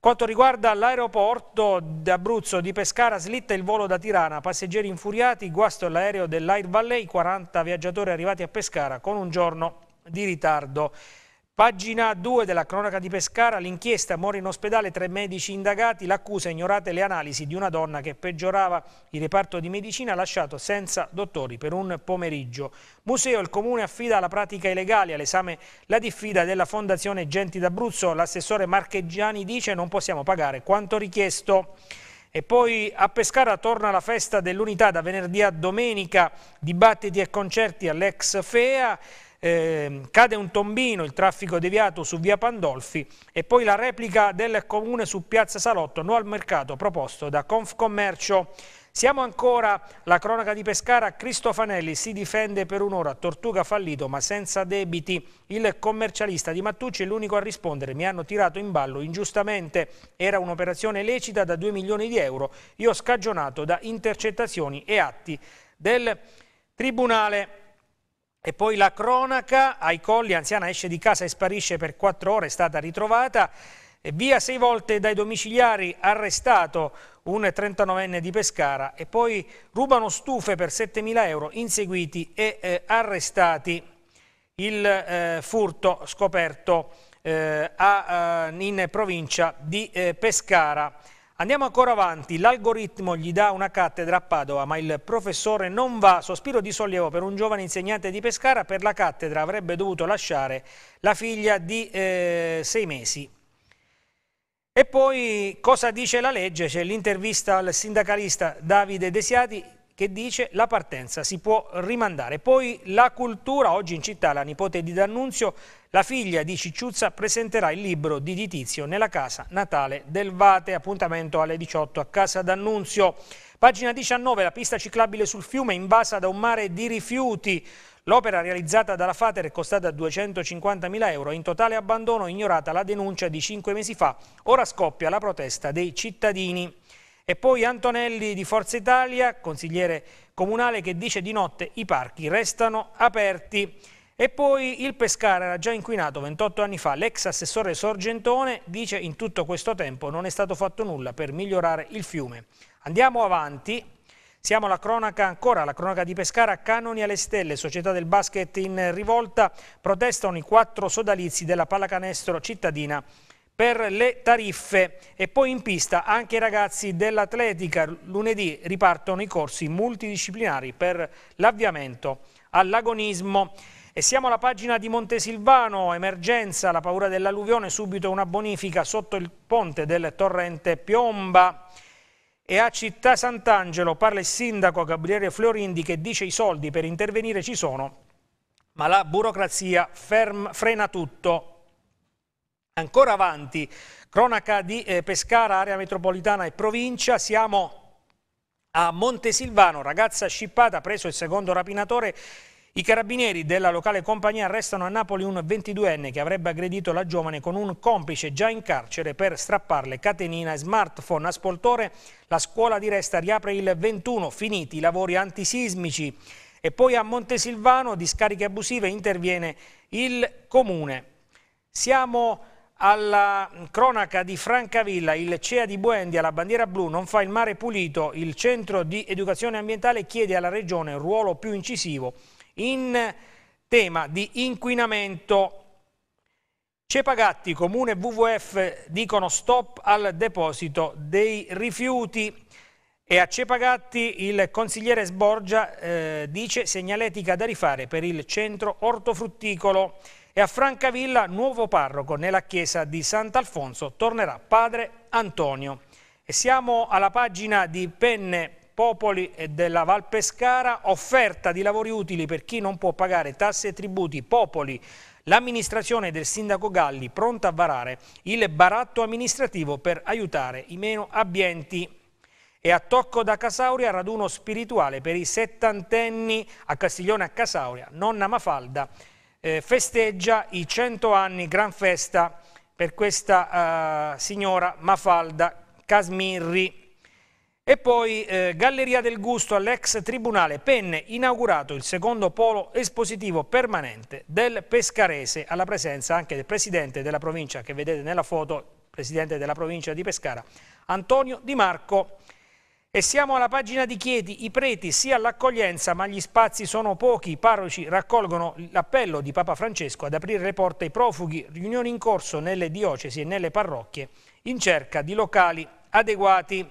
Quanto riguarda l'aeroporto d'Abruzzo di Pescara, slitta il volo da Tirana, passeggeri infuriati, guasto l'aereo dell'Air Valley, 40 viaggiatori arrivati a Pescara con un giorno di ritardo. Pagina 2 della cronaca di Pescara, l'inchiesta muore in ospedale tre medici indagati, l'accusa ignorate le analisi di una donna che peggiorava il reparto di medicina lasciato senza dottori per un pomeriggio. Museo, il comune affida la pratica illegale all'esame la diffida della fondazione Genti d'Abruzzo, l'assessore Marcheggiani dice non possiamo pagare quanto richiesto. E poi a Pescara torna la festa dell'unità da venerdì a domenica, dibattiti e concerti all'ex FEA, eh, cade un tombino, il traffico deviato su via Pandolfi e poi la replica del comune su piazza Salotto, no al mercato proposto da Confcommercio. Siamo ancora la cronaca di Pescara, Cristofanelli si difende per un'ora, Tortuga fallito ma senza debiti. Il commercialista di Mattucci è l'unico a rispondere, mi hanno tirato in ballo ingiustamente, era un'operazione lecita da 2 milioni di euro, io scagionato da intercettazioni e atti del Tribunale. E poi la cronaca, ai colli, anziana esce di casa e sparisce per quattro ore, è stata ritrovata. E via sei volte dai domiciliari, arrestato un 39enne di Pescara. E poi rubano stufe per 7.000 euro, inseguiti e eh, arrestati. Il eh, furto scoperto eh, a, eh, in provincia di eh, Pescara. Andiamo ancora avanti, l'algoritmo gli dà una cattedra a Padova, ma il professore non va. Sospiro di sollievo per un giovane insegnante di Pescara, per la cattedra avrebbe dovuto lasciare la figlia di eh, sei mesi. E poi cosa dice la legge? C'è l'intervista al sindacalista Davide Desiati che dice la partenza si può rimandare. Poi la cultura, oggi in città la nipote di D'Annunzio la figlia di Cicciuzza presenterà il libro di Ditizio nella casa natale del Vate, appuntamento alle 18 a Casa d'Annunzio. Pagina 19, la pista ciclabile sul fiume invasa da un mare di rifiuti. L'opera realizzata dalla Fater è costata 250.000 euro, in totale abbandono ignorata la denuncia di cinque mesi fa. Ora scoppia la protesta dei cittadini. E poi Antonelli di Forza Italia, consigliere comunale, che dice di notte i parchi restano aperti. E poi il Pescara era già inquinato 28 anni fa, l'ex assessore Sorgentone dice in tutto questo tempo non è stato fatto nulla per migliorare il fiume. Andiamo avanti, siamo alla cronaca ancora, la cronaca di Pescara, Canoni alle Stelle, società del basket in rivolta, protestano i quattro sodalizi della pallacanestro cittadina per le tariffe e poi in pista anche i ragazzi dell'atletica, lunedì ripartono i corsi multidisciplinari per l'avviamento all'agonismo. E siamo alla pagina di Montesilvano, emergenza, la paura dell'alluvione, subito una bonifica sotto il ponte del torrente Piomba. E a Città Sant'Angelo parla il sindaco Gabriele Florindi che dice i soldi per intervenire ci sono, ma la burocrazia ferm, frena tutto. Ancora avanti, cronaca di eh, Pescara, area metropolitana e provincia, siamo a Montesilvano, ragazza scippata, preso il secondo rapinatore i carabinieri della locale compagnia arrestano a Napoli un 22enne che avrebbe aggredito la giovane con un complice già in carcere per strapparle catenina e smartphone. A Spoltore la scuola di Resta riapre il 21, finiti i lavori antisismici. E poi a Montesilvano, discariche abusive, interviene il comune. Siamo alla cronaca di Francavilla, il CEA di Buendia, la bandiera blu, non fa il mare pulito, il centro di educazione ambientale chiede alla regione un ruolo più incisivo in tema di inquinamento, Cepagatti, Comune WWF dicono stop al deposito dei rifiuti e a Cepagatti il consigliere Sborgia eh, dice segnaletica da rifare per il centro ortofrutticolo e a Francavilla nuovo parroco nella chiesa di Sant'Alfonso tornerà padre Antonio. E siamo alla pagina di Penne Popoli e della Val Pescara, offerta di lavori utili per chi non può pagare tasse e tributi, Popoli, l'amministrazione del sindaco Galli pronta a varare il baratto amministrativo per aiutare i meno abbienti e a Tocco da Casauria raduno spirituale per i settantenni a Castiglione a Casauria, nonna Mafalda eh, festeggia i 100 anni, gran festa per questa eh, signora Mafalda Casmirri. E poi eh, Galleria del Gusto all'ex Tribunale Penne inaugurato il secondo polo espositivo permanente del Pescarese alla presenza anche del Presidente della provincia che vedete nella foto, Presidente della provincia di Pescara, Antonio Di Marco. E siamo alla pagina di Chieti, i preti sì all'accoglienza ma gli spazi sono pochi, i parroci raccolgono l'appello di Papa Francesco ad aprire le porte ai profughi, riunioni in corso nelle diocesi e nelle parrocchie in cerca di locali adeguati.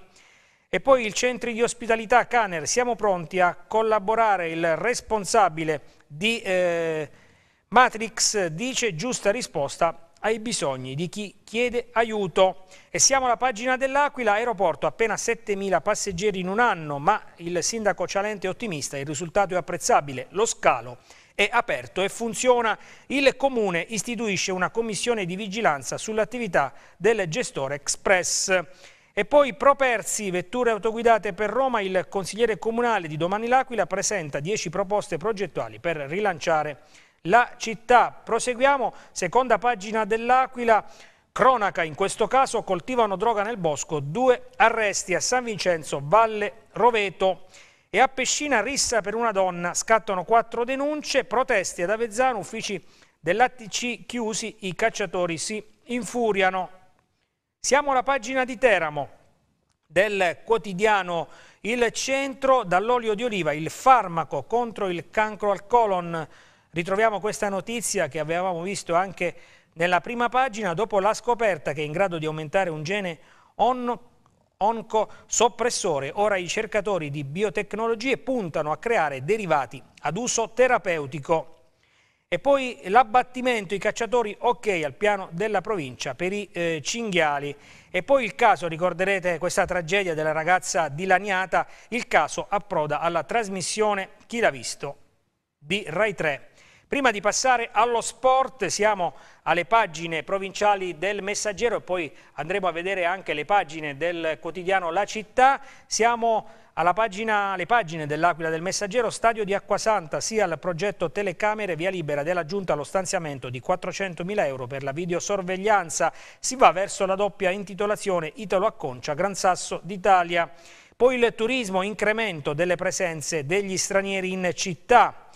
E poi il centro di ospitalità Caner, siamo pronti a collaborare, il responsabile di eh, Matrix dice giusta risposta ai bisogni di chi chiede aiuto. E siamo alla pagina dell'Aquila, aeroporto appena 7.000 passeggeri in un anno, ma il sindaco Cialente è ottimista, il risultato è apprezzabile, lo scalo è aperto e funziona. Il Comune istituisce una commissione di vigilanza sull'attività del gestore Express. E poi Properzi, vetture autoguidate per Roma, il consigliere comunale di Domani L'Aquila presenta 10 proposte progettuali per rilanciare la città. Proseguiamo, seconda pagina dell'Aquila, cronaca in questo caso, coltivano droga nel bosco, due arresti a San Vincenzo, Valle Roveto e a Pescina rissa per una donna, scattano quattro denunce, proteste ad Avezzano, uffici dell'ATC chiusi, i cacciatori si infuriano. Siamo alla pagina di Teramo del quotidiano Il Centro dall'olio di oliva, il farmaco contro il cancro al colon. Ritroviamo questa notizia che avevamo visto anche nella prima pagina dopo la scoperta che è in grado di aumentare un gene on oncosoppressore. Ora i ricercatori di biotecnologie puntano a creare derivati ad uso terapeutico. E poi l'abbattimento, i cacciatori ok al piano della provincia per i eh, cinghiali. E poi il caso, ricorderete questa tragedia della ragazza dilaniata, il caso approda alla trasmissione Chi l'ha visto di Rai 3. Prima di passare allo sport siamo alle pagine provinciali del Messaggero e poi andremo a vedere anche le pagine del quotidiano La Città. Siamo alla pagina, alle pagine dell'Aquila del Messaggero, stadio di Acquasanta, sia al progetto telecamere via libera della Giunta allo stanziamento di 400.000 euro per la videosorveglianza. Si va verso la doppia intitolazione Italo Acconcia, Gran Sasso d'Italia. Poi il turismo, incremento delle presenze degli stranieri in città.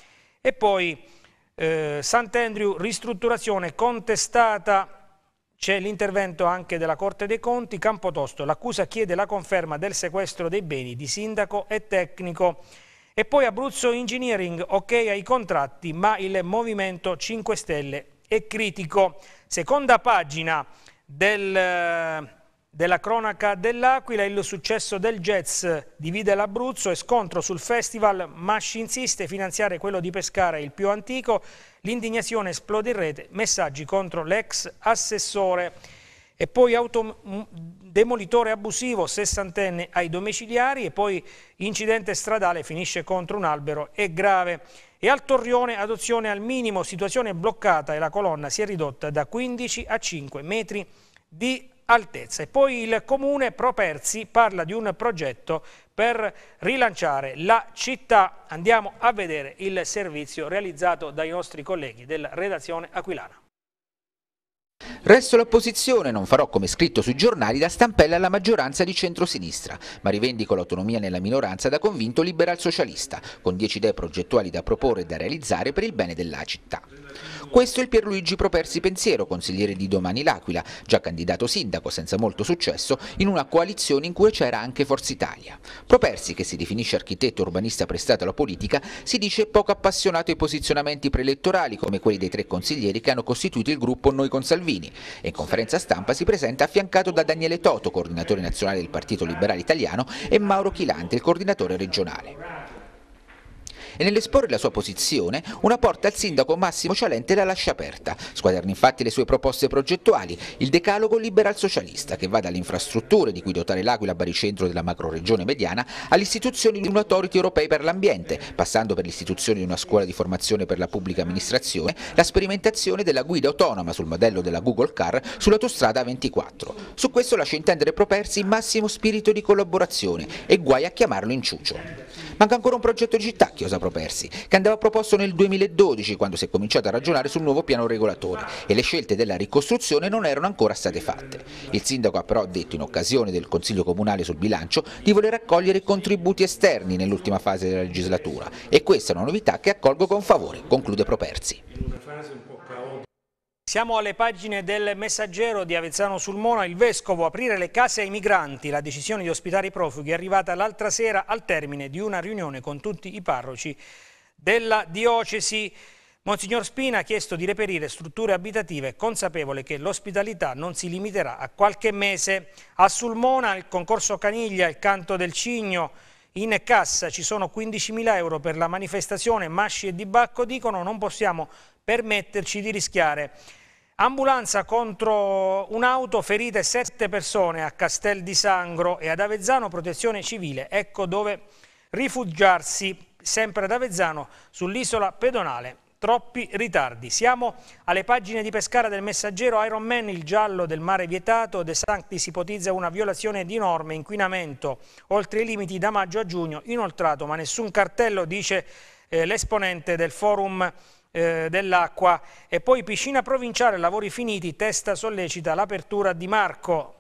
E poi eh, Sant'Andrew, ristrutturazione contestata c'è l'intervento anche della Corte dei Conti, Campotosto, l'accusa chiede la conferma del sequestro dei beni di sindaco e tecnico. E poi Abruzzo Engineering, ok ai contratti, ma il Movimento 5 Stelle è critico. Seconda pagina del eh, della cronaca dell'Aquila, il successo del jazz divide l'Abruzzo e scontro sul festival, Masci insiste finanziare quello di Pescara il più antico, l'indignazione esplode in rete, messaggi contro l'ex assessore e poi demolitore abusivo, sessantenne ai domiciliari e poi incidente stradale finisce contro un albero, è grave. E al Torrione adozione al minimo, situazione bloccata e la colonna si è ridotta da 15 a 5 metri di altezza. E poi il comune Properzi parla di un progetto per rilanciare la città. Andiamo a vedere il servizio realizzato dai nostri colleghi della redazione aquilana. Resto l'opposizione, non farò come scritto sui giornali da stampella alla maggioranza di centrosinistra, ma rivendico l'autonomia nella minoranza da convinto liberal socialista, con 10 idee progettuali da proporre e da realizzare per il bene della città. Questo è il Pierluigi Propersi Pensiero, consigliere di Domani L'Aquila, già candidato sindaco senza molto successo in una coalizione in cui c'era anche Forza Italia. Propersi, che si definisce architetto urbanista prestato alla politica, si dice poco appassionato ai posizionamenti preelettorali come quelli dei tre consiglieri che hanno costituito il gruppo Noi con Salvini e in conferenza stampa si presenta affiancato da Daniele Toto, coordinatore nazionale del Partito Liberale Italiano, e Mauro Chilante, il coordinatore regionale e nell'esporre la sua posizione una porta al sindaco Massimo Cialente la lascia aperta. Squaderna infatti le sue proposte progettuali, il decalogo liberal socialista che va dalle infrastrutture di cui dotare l'Aquila baricentro della macroregione mediana all'istituzione di un authority europei per l'ambiente, passando per l'istituzione di una scuola di formazione per la pubblica amministrazione, la sperimentazione della guida autonoma sul modello della Google Car sull'autostrada 24. Su questo lascia intendere propersi il massimo spirito di collaborazione e guai a chiamarlo inciucio. Manca ancora un progetto di città, Chiosa Propersi, che andava proposto nel 2012 quando si è cominciato a ragionare sul nuovo piano regolatore e le scelte della ricostruzione non erano ancora state fatte. Il sindaco ha però detto in occasione del Consiglio Comunale sul bilancio di voler accogliere contributi esterni nell'ultima fase della legislatura e questa è una novità che accolgo con favore, conclude Propersi. Siamo alle pagine del messaggero di Avezzano sul Mona, il Vescovo aprire le case ai migranti, la decisione di ospitare i profughi è arrivata l'altra sera al termine di una riunione con tutti i parroci della diocesi. Monsignor Spina ha chiesto di reperire strutture abitative consapevole che l'ospitalità non si limiterà a qualche mese. A Sulmona il concorso Caniglia, il canto del Cigno, in cassa ci sono 15.000 euro per la manifestazione, Masci e Di Bacco dicono non possiamo permetterci di rischiare. Ambulanza contro un'auto, ferite sette persone a Castel di Sangro e ad Avezzano, protezione civile. Ecco dove rifugiarsi, sempre ad Avezzano, sull'isola pedonale. Troppi ritardi. Siamo alle pagine di Pescara del messaggero Iron Man, il giallo del mare vietato. De Sancti si ipotizza una violazione di norme, inquinamento, oltre i limiti da maggio a giugno, inoltrato, ma nessun cartello, dice eh, l'esponente del forum eh, dell'acqua e poi piscina provinciale, lavori finiti, testa sollecita l'apertura di Marco,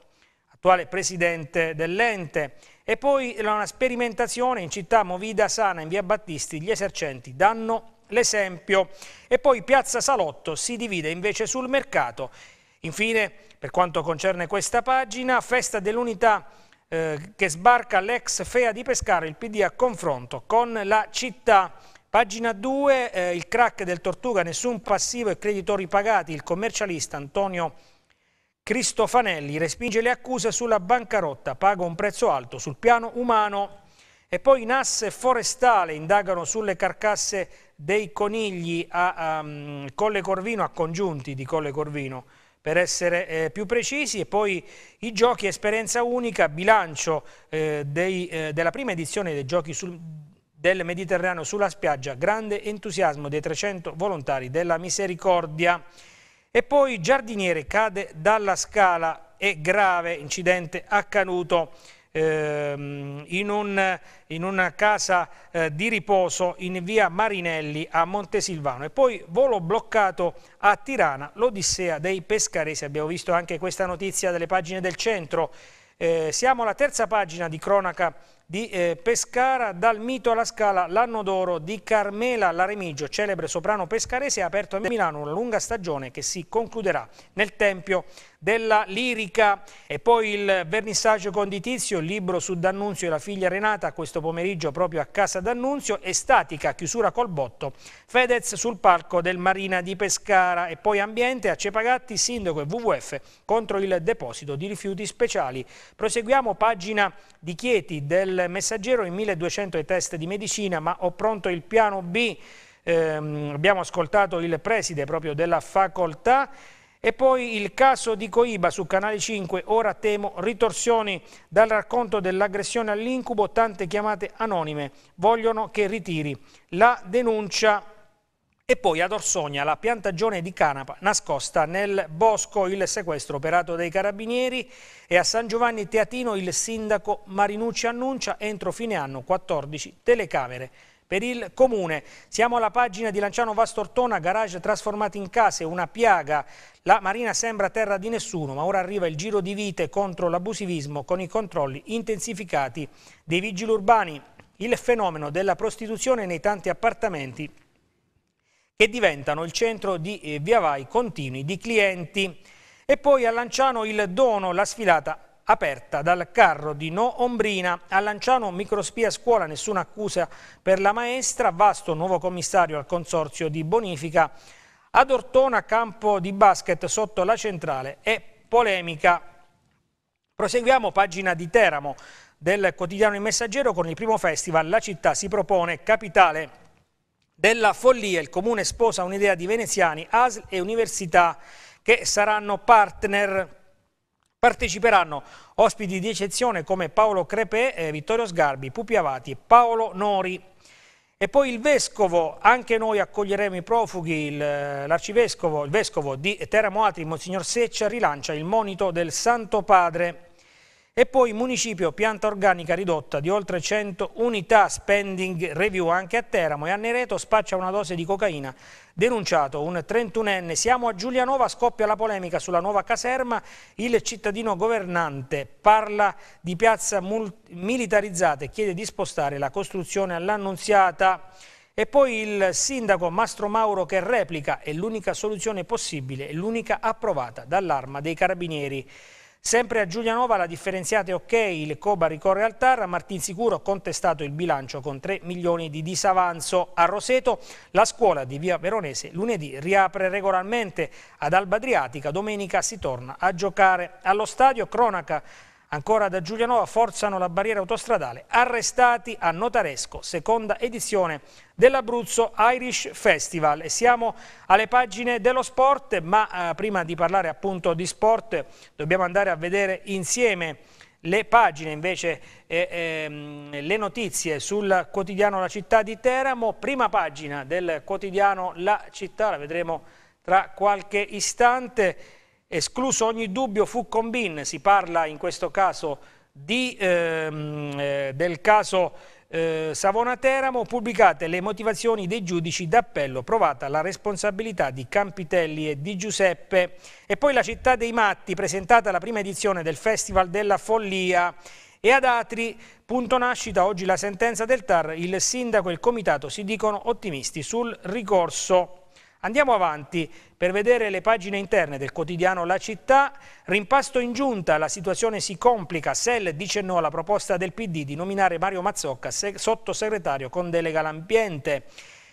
attuale presidente dell'ente. E poi una sperimentazione in città Movida Sana, in via Battisti, gli esercenti danno l'esempio. E poi Piazza Salotto si divide invece sul mercato. Infine, per quanto concerne questa pagina, Festa dell'Unità eh, che sbarca l'ex Fea di Pescara, il PD a confronto con la città. Pagina 2, eh, il crack del Tortuga, nessun passivo e creditori pagati, il commercialista Antonio Cristofanelli respinge le accuse sulla bancarotta, paga un prezzo alto sul piano umano e poi in forestale indagano sulle carcasse dei conigli a, um, Colle Corvino, a congiunti di Colle Corvino per essere eh, più precisi e poi i giochi esperienza unica, bilancio eh, dei, eh, della prima edizione dei giochi sul, del Mediterraneo sulla spiaggia, grande entusiasmo dei 300 volontari della Misericordia. E poi giardiniere cade dalla scala e grave incidente accaduto ehm, in, un, in, una casa eh, di riposo in via Marinelli a Montesilvano. E poi volo bloccato a Tirana, l'odissea dei pescaresi. Abbiamo visto anche questa notizia dalle pagine del centro. Eh, siamo alla terza pagina di cronaca di eh, Pescara, dal mito alla scala l'anno d'oro di Carmela Laremigio, celebre soprano pescarese, ha aperto a Milano una lunga stagione che si concluderà nel Tempio della lirica e poi il vernissaggio conditizio, il libro su D'Annunzio e la figlia Renata questo pomeriggio proprio a casa D'Annunzio e statica, chiusura col botto, Fedez sul palco del Marina di Pescara e poi ambiente a Cepagatti, sindaco e WWF contro il deposito di rifiuti speciali. Proseguiamo pagina di Chieti del Messaggero in 1200 i test di medicina ma ho pronto il piano B eh, abbiamo ascoltato il preside proprio della facoltà e poi il caso di Coiba su Canale 5, ora temo ritorsioni dal racconto dell'aggressione all'incubo, tante chiamate anonime, vogliono che ritiri la denuncia e poi ad Orsogna la piantagione di canapa nascosta nel bosco, il sequestro operato dai carabinieri e a San Giovanni Teatino il sindaco Marinucci annuncia entro fine anno 14 telecamere per il Comune siamo alla pagina di Lanciano Vastortona, garage trasformati in case, una piaga. La Marina sembra terra di nessuno, ma ora arriva il giro di vite contro l'abusivismo con i controlli intensificati dei vigili urbani. Il fenomeno della prostituzione nei tanti appartamenti che diventano il centro di eh, viavai continui di clienti. E poi a Lanciano il dono, la sfilata aperta dal carro di No Ombrina. A Lanciano microspia scuola, nessuna accusa per la maestra, vasto nuovo commissario al consorzio di bonifica. Ad Ortona campo di basket sotto la centrale e polemica. Proseguiamo pagina di Teramo del quotidiano Il Messaggero con il primo festival La città si propone capitale della follia. Il comune sposa un'idea di veneziani, ASL e università che saranno partner Parteciperanno ospiti di eccezione come Paolo Crepè, eh, Vittorio Sgarbi, Pupi Avati e Paolo Nori. E poi il Vescovo, anche noi accoglieremo i profughi, eh, l'arcivescovo, il Vescovo di Teramo Atri, Monsignor Seccia, rilancia il monito del Santo Padre. E poi municipio pianta organica ridotta di oltre 100 unità spending review anche a Teramo e a Nereto spaccia una dose di cocaina. Denunciato un 31enne, siamo a Giulianova, scoppia la polemica sulla nuova caserma, il cittadino governante parla di piazza militarizzata e chiede di spostare la costruzione all'annunziata. E poi il sindaco Mastro Mauro che replica è l'unica soluzione possibile, l'unica approvata dall'arma dei carabinieri. Sempre a Giulianova la differenziata è ok, il Coba ricorre al TAR, a Martinsicuro contestato il bilancio con 3 milioni di disavanzo. A Roseto la scuola di Via Veronese lunedì riapre regolarmente, ad Alba Adriatica domenica si torna a giocare. Allo stadio cronaca Ancora da Giulianova forzano la barriera autostradale, arrestati a Notaresco, seconda edizione dell'Abruzzo Irish Festival. E siamo alle pagine dello sport, ma eh, prima di parlare appunto di sport dobbiamo andare a vedere insieme le pagine invece, eh, eh, le notizie sul quotidiano La Città di Teramo, prima pagina del quotidiano La Città, la vedremo tra qualche istante. Escluso ogni dubbio fu Combin, si parla in questo caso di, ehm, eh, del caso eh, Savona-Teramo, pubblicate le motivazioni dei giudici d'appello, provata la responsabilità di Campitelli e di Giuseppe. E poi la città dei matti, presentata alla prima edizione del Festival della Follia. E ad Atri, punto nascita oggi la sentenza del TAR, il sindaco e il comitato si dicono ottimisti sul ricorso. Andiamo avanti per vedere le pagine interne del quotidiano La Città. Rimpasto in giunta, la situazione si complica. Sell dice no alla proposta del PD di nominare Mario Mazzocca sottosegretario con delega all'ambiente.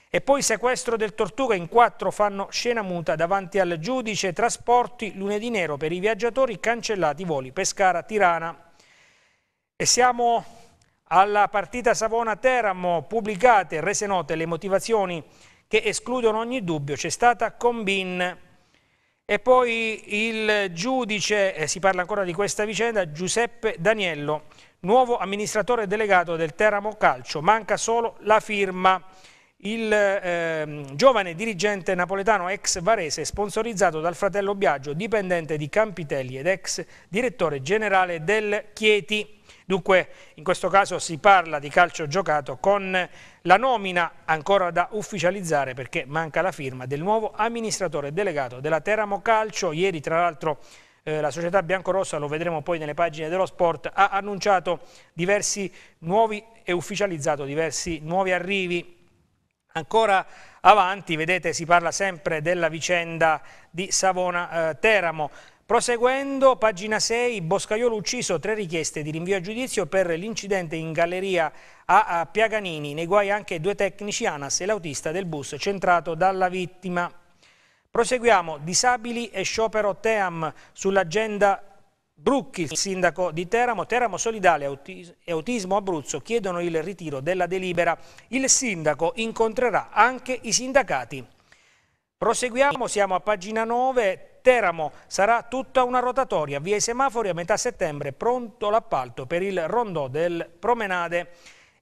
E poi sequestro del Tortuga in quattro fanno scena muta davanti al giudice. Trasporti lunedì nero per i viaggiatori cancellati voli Pescara-Tirana. E siamo alla partita Savona-Teramo. Pubblicate, rese note le motivazioni che escludono ogni dubbio, c'è stata Combin. E poi il giudice, eh, si parla ancora di questa vicenda, Giuseppe Daniello, nuovo amministratore delegato del Teramo Calcio, manca solo la firma. Il eh, giovane dirigente napoletano ex Varese, sponsorizzato dal fratello Biagio, dipendente di Campitelli ed ex direttore generale del Chieti. Dunque in questo caso si parla di calcio giocato con la nomina ancora da ufficializzare perché manca la firma del nuovo amministratore delegato della Teramo Calcio. Ieri tra l'altro eh, la società biancorossa, lo vedremo poi nelle pagine dello sport, ha annunciato diversi nuovi e ufficializzato diversi nuovi arrivi. Ancora avanti, vedete, si parla sempre della vicenda di Savona-Teramo. Eh, Proseguendo, pagina 6, Boscaiolo ucciso, tre richieste di rinvio a giudizio per l'incidente in galleria a, Piaganini, nei guai anche due tecnici ANAS e l'autista del bus centrato dalla vittima. Proseguiamo, disabili e sciopero Team sull'agenda Brucchi, il sindaco di Teramo, Teramo Solidale e Autismo Abruzzo chiedono il ritiro della delibera. Il sindaco incontrerà anche i sindacati. Proseguiamo, siamo a pagina 9, Teramo sarà tutta una rotatoria, via i semafori a metà settembre, pronto l'appalto per il rondò del Promenade.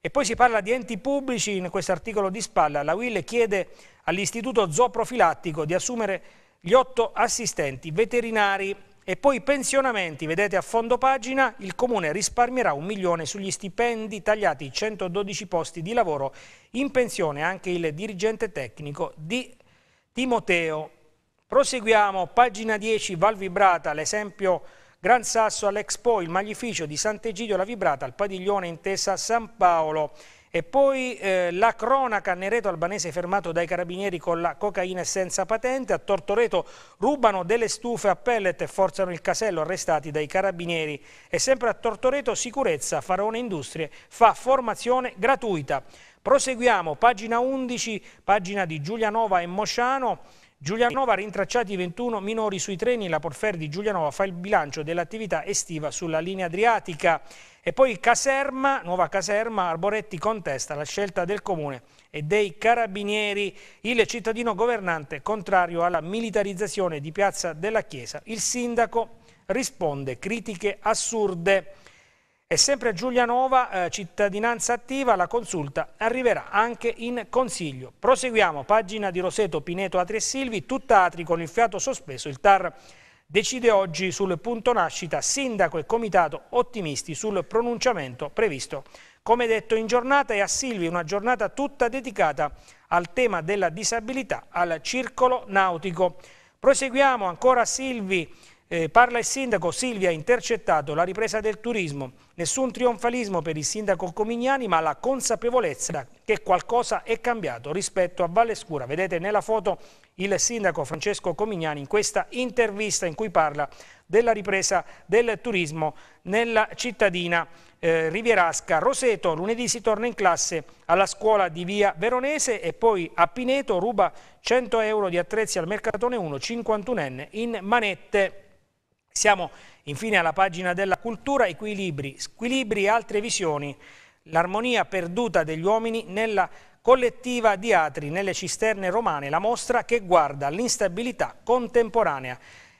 E poi si parla di enti pubblici, in questo articolo di spalla la WIL chiede all'istituto zooprofilattico di assumere gli otto assistenti veterinari e poi pensionamenti, vedete a fondo pagina, il Comune risparmierà un milione sugli stipendi tagliati 112 posti di lavoro in pensione anche il dirigente tecnico di Timoteo Proseguiamo, pagina 10, Val Vibrata, l'esempio Gran Sasso all'Expo, il maglificio di Sant'Egidio la Vibrata, al padiglione intesa San Paolo. E poi eh, la cronaca, Nereto albanese fermato dai carabinieri con la cocaina senza patente, a Tortoreto rubano delle stufe a pellet e forzano il casello arrestati dai carabinieri. E sempre a Tortoreto sicurezza, Faraone Industrie fa formazione gratuita. Proseguiamo, pagina 11, pagina di Giulianova e Mosciano Giulianova rintracciati 21 minori sui treni, la Porfer di Giulianova fa il bilancio dell'attività estiva sulla linea adriatica. E poi caserma, nuova caserma, Arboretti contesta la scelta del comune e dei carabinieri. Il cittadino governante contrario alla militarizzazione di Piazza della Chiesa. Il sindaco risponde critiche assurde. E sempre Giulianova, eh, cittadinanza attiva, la consulta arriverà anche in consiglio. Proseguiamo, pagina di Roseto, Pineto, Atri e Silvi, tutta Atri con il fiato sospeso, il TAR decide oggi sul punto nascita, sindaco e comitato ottimisti sul pronunciamento previsto. Come detto in giornata e a Silvi una giornata tutta dedicata al tema della disabilità, al circolo nautico. Proseguiamo ancora Silvi eh, parla il sindaco, Silvia ha intercettato la ripresa del turismo. Nessun trionfalismo per il sindaco Comignani, ma la consapevolezza che qualcosa è cambiato rispetto a Valle Scura. Vedete nella foto il sindaco Francesco Comignani in questa intervista in cui parla della ripresa del turismo nella cittadina eh, rivierasca. Roseto lunedì si torna in classe alla scuola di Via Veronese e poi a Pineto ruba 100 euro di attrezzi al Mercatone 1, 51enne in manette. Siamo infine alla pagina della cultura, equilibri, squilibri e altre visioni, l'armonia perduta degli uomini nella collettiva di atri nelle cisterne romane, la mostra che guarda l'instabilità contemporanea.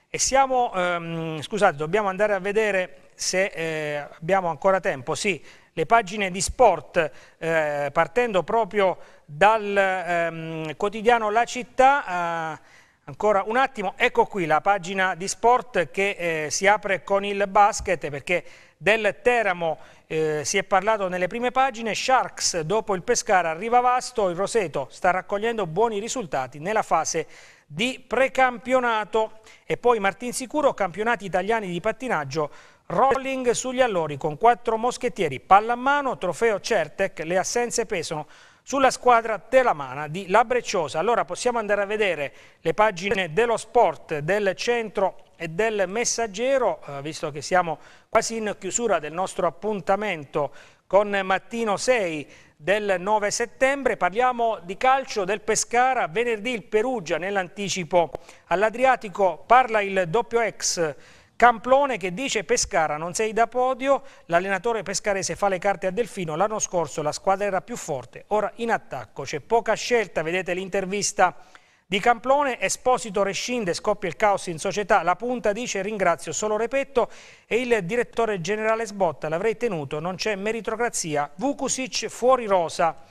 E siamo, ehm, scusate, dobbiamo andare a vedere se eh, abbiamo ancora tempo, sì, le pagine di sport, eh, partendo proprio dal ehm, quotidiano La Città, eh, Ancora un attimo, ecco qui la pagina di sport che eh, si apre con il basket perché del Teramo eh, si è parlato nelle prime pagine, Sharks dopo il Pescara arriva vasto, il Roseto sta raccogliendo buoni risultati nella fase di precampionato e poi Martin Sicuro, campionati italiani di pattinaggio, rolling sugli allori con quattro moschettieri, palla a mano, trofeo Certec, le assenze pesano sulla squadra telamana di La Brecciosa. Allora possiamo andare a vedere le pagine dello sport, del centro e del messaggero, eh, visto che siamo quasi in chiusura del nostro appuntamento con Mattino 6 del 9 settembre. Parliamo di calcio del Pescara, venerdì il Perugia nell'anticipo all'Adriatico, parla il doppio ex Camplone che dice Pescara non sei da podio, l'allenatore pescarese fa le carte a Delfino, l'anno scorso la squadra era più forte, ora in attacco c'è poca scelta, vedete l'intervista di Camplone, Esposito rescinde, scoppia il caos in società, la punta dice ringrazio solo Repetto e il direttore generale Sbotta l'avrei tenuto, non c'è meritocrazia, Vukusic fuori rosa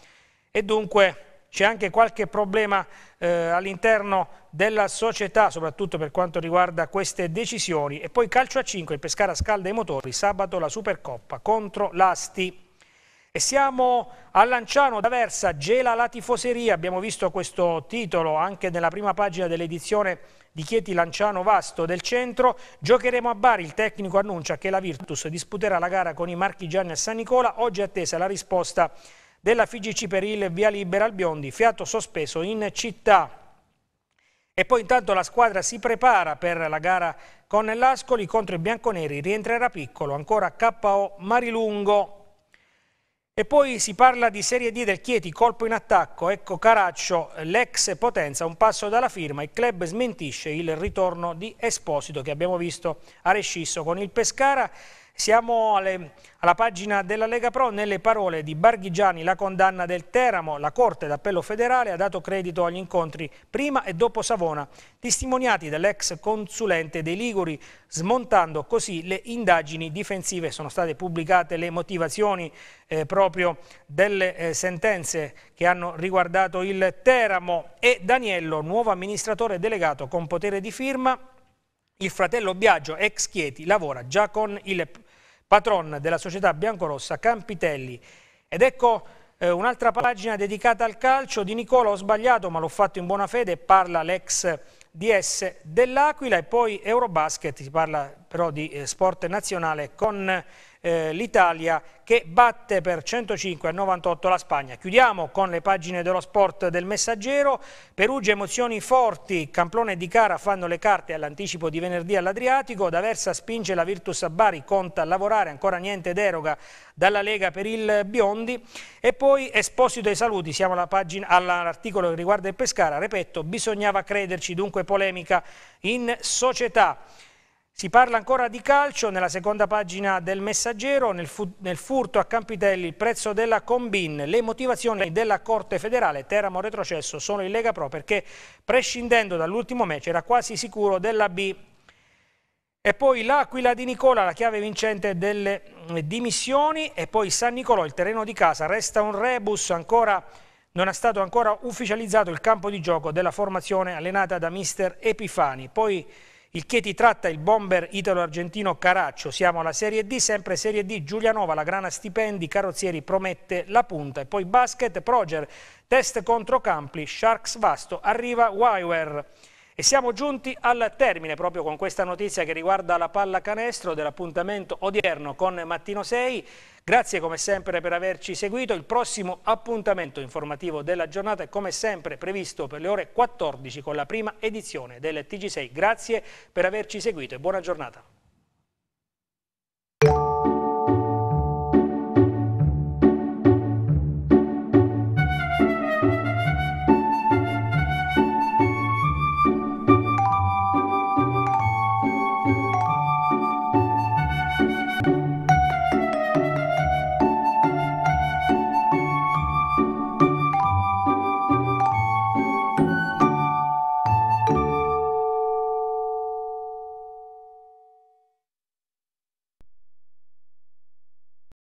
e dunque c'è anche qualche problema eh, all'interno della società, soprattutto per quanto riguarda queste decisioni. E poi calcio a 5, il Pescara scalda i motori, sabato la Supercoppa contro l'Asti. E siamo a Lanciano d'Aversa, gela la tifoseria, abbiamo visto questo titolo anche nella prima pagina dell'edizione di Chieti Lanciano Vasto del centro. Giocheremo a Bari, il tecnico annuncia che la Virtus disputerà la gara con i marchigiani a San Nicola, oggi è attesa la risposta della FIGC Peril via libera al Biondi, fiato sospeso in città. E poi intanto la squadra si prepara per la gara con l'Ascoli contro i bianconeri, rientrerà piccolo, ancora KO Marilungo. E poi si parla di Serie D del Chieti, colpo in attacco, ecco Caraccio, l'ex Potenza, un passo dalla firma, il club smentisce il ritorno di Esposito che abbiamo visto a Rescisso con il Pescara. Siamo alle, alla pagina della Lega Pro, nelle parole di Barghigiani la condanna del Teramo, la Corte d'Appello federale ha dato credito agli incontri prima e dopo Savona, testimoniati dall'ex consulente dei Liguri, smontando così le indagini difensive. Sono state pubblicate le motivazioni eh, proprio delle eh, sentenze che hanno riguardato il Teramo e Daniello, nuovo amministratore delegato con potere di firma, il fratello Biagio, ex Chieti, lavora già con il patron della società biancorossa Campitelli. Ed ecco eh, un'altra pagina dedicata al calcio di Nicola, ho sbagliato ma l'ho fatto in buona fede, parla l'ex DS dell'Aquila e poi Eurobasket, si parla però di eh, sport nazionale con... Eh, l'Italia che batte per 105 a 98 la Spagna. Chiudiamo con le pagine dello sport del Messaggero, Perugia emozioni forti, Camplone di Cara fanno le carte all'anticipo di venerdì all'Adriatico, D'Aversa spinge la Virtus a Bari, conta a lavorare, ancora niente deroga dalla Lega per il Biondi e poi Esposito ai saluti, siamo all'articolo all che riguarda il Pescara, ripeto bisognava crederci, dunque polemica in società. Si parla ancora di calcio nella seconda pagina del Messaggero, nel, fu nel, furto a Campitelli il prezzo della Combin, le motivazioni della Corte federale, Teramo retrocesso, sono in Lega Pro perché prescindendo dall'ultimo match era quasi sicuro della B. E poi l'Aquila di Nicola, la chiave vincente delle eh, dimissioni e poi San Nicolò, il terreno di casa, resta un rebus ancora non è stato ancora ufficializzato il campo di gioco della formazione allenata da mister Epifani. Poi il Chieti tratta il bomber italo-argentino Caraccio. Siamo alla Serie D, sempre Serie D, Giulianova, la grana stipendi, Carrozzieri promette la punta. E poi basket, Proger, test contro Campli, Sharks Vasto, arriva Waiwer. E siamo giunti al termine proprio con questa notizia che riguarda la pallacanestro dell'appuntamento odierno con Mattino 6. Grazie come sempre per averci seguito. Il prossimo appuntamento informativo della giornata è come sempre previsto per le ore 14 con la prima edizione del TG6. Grazie per averci seguito e buona giornata.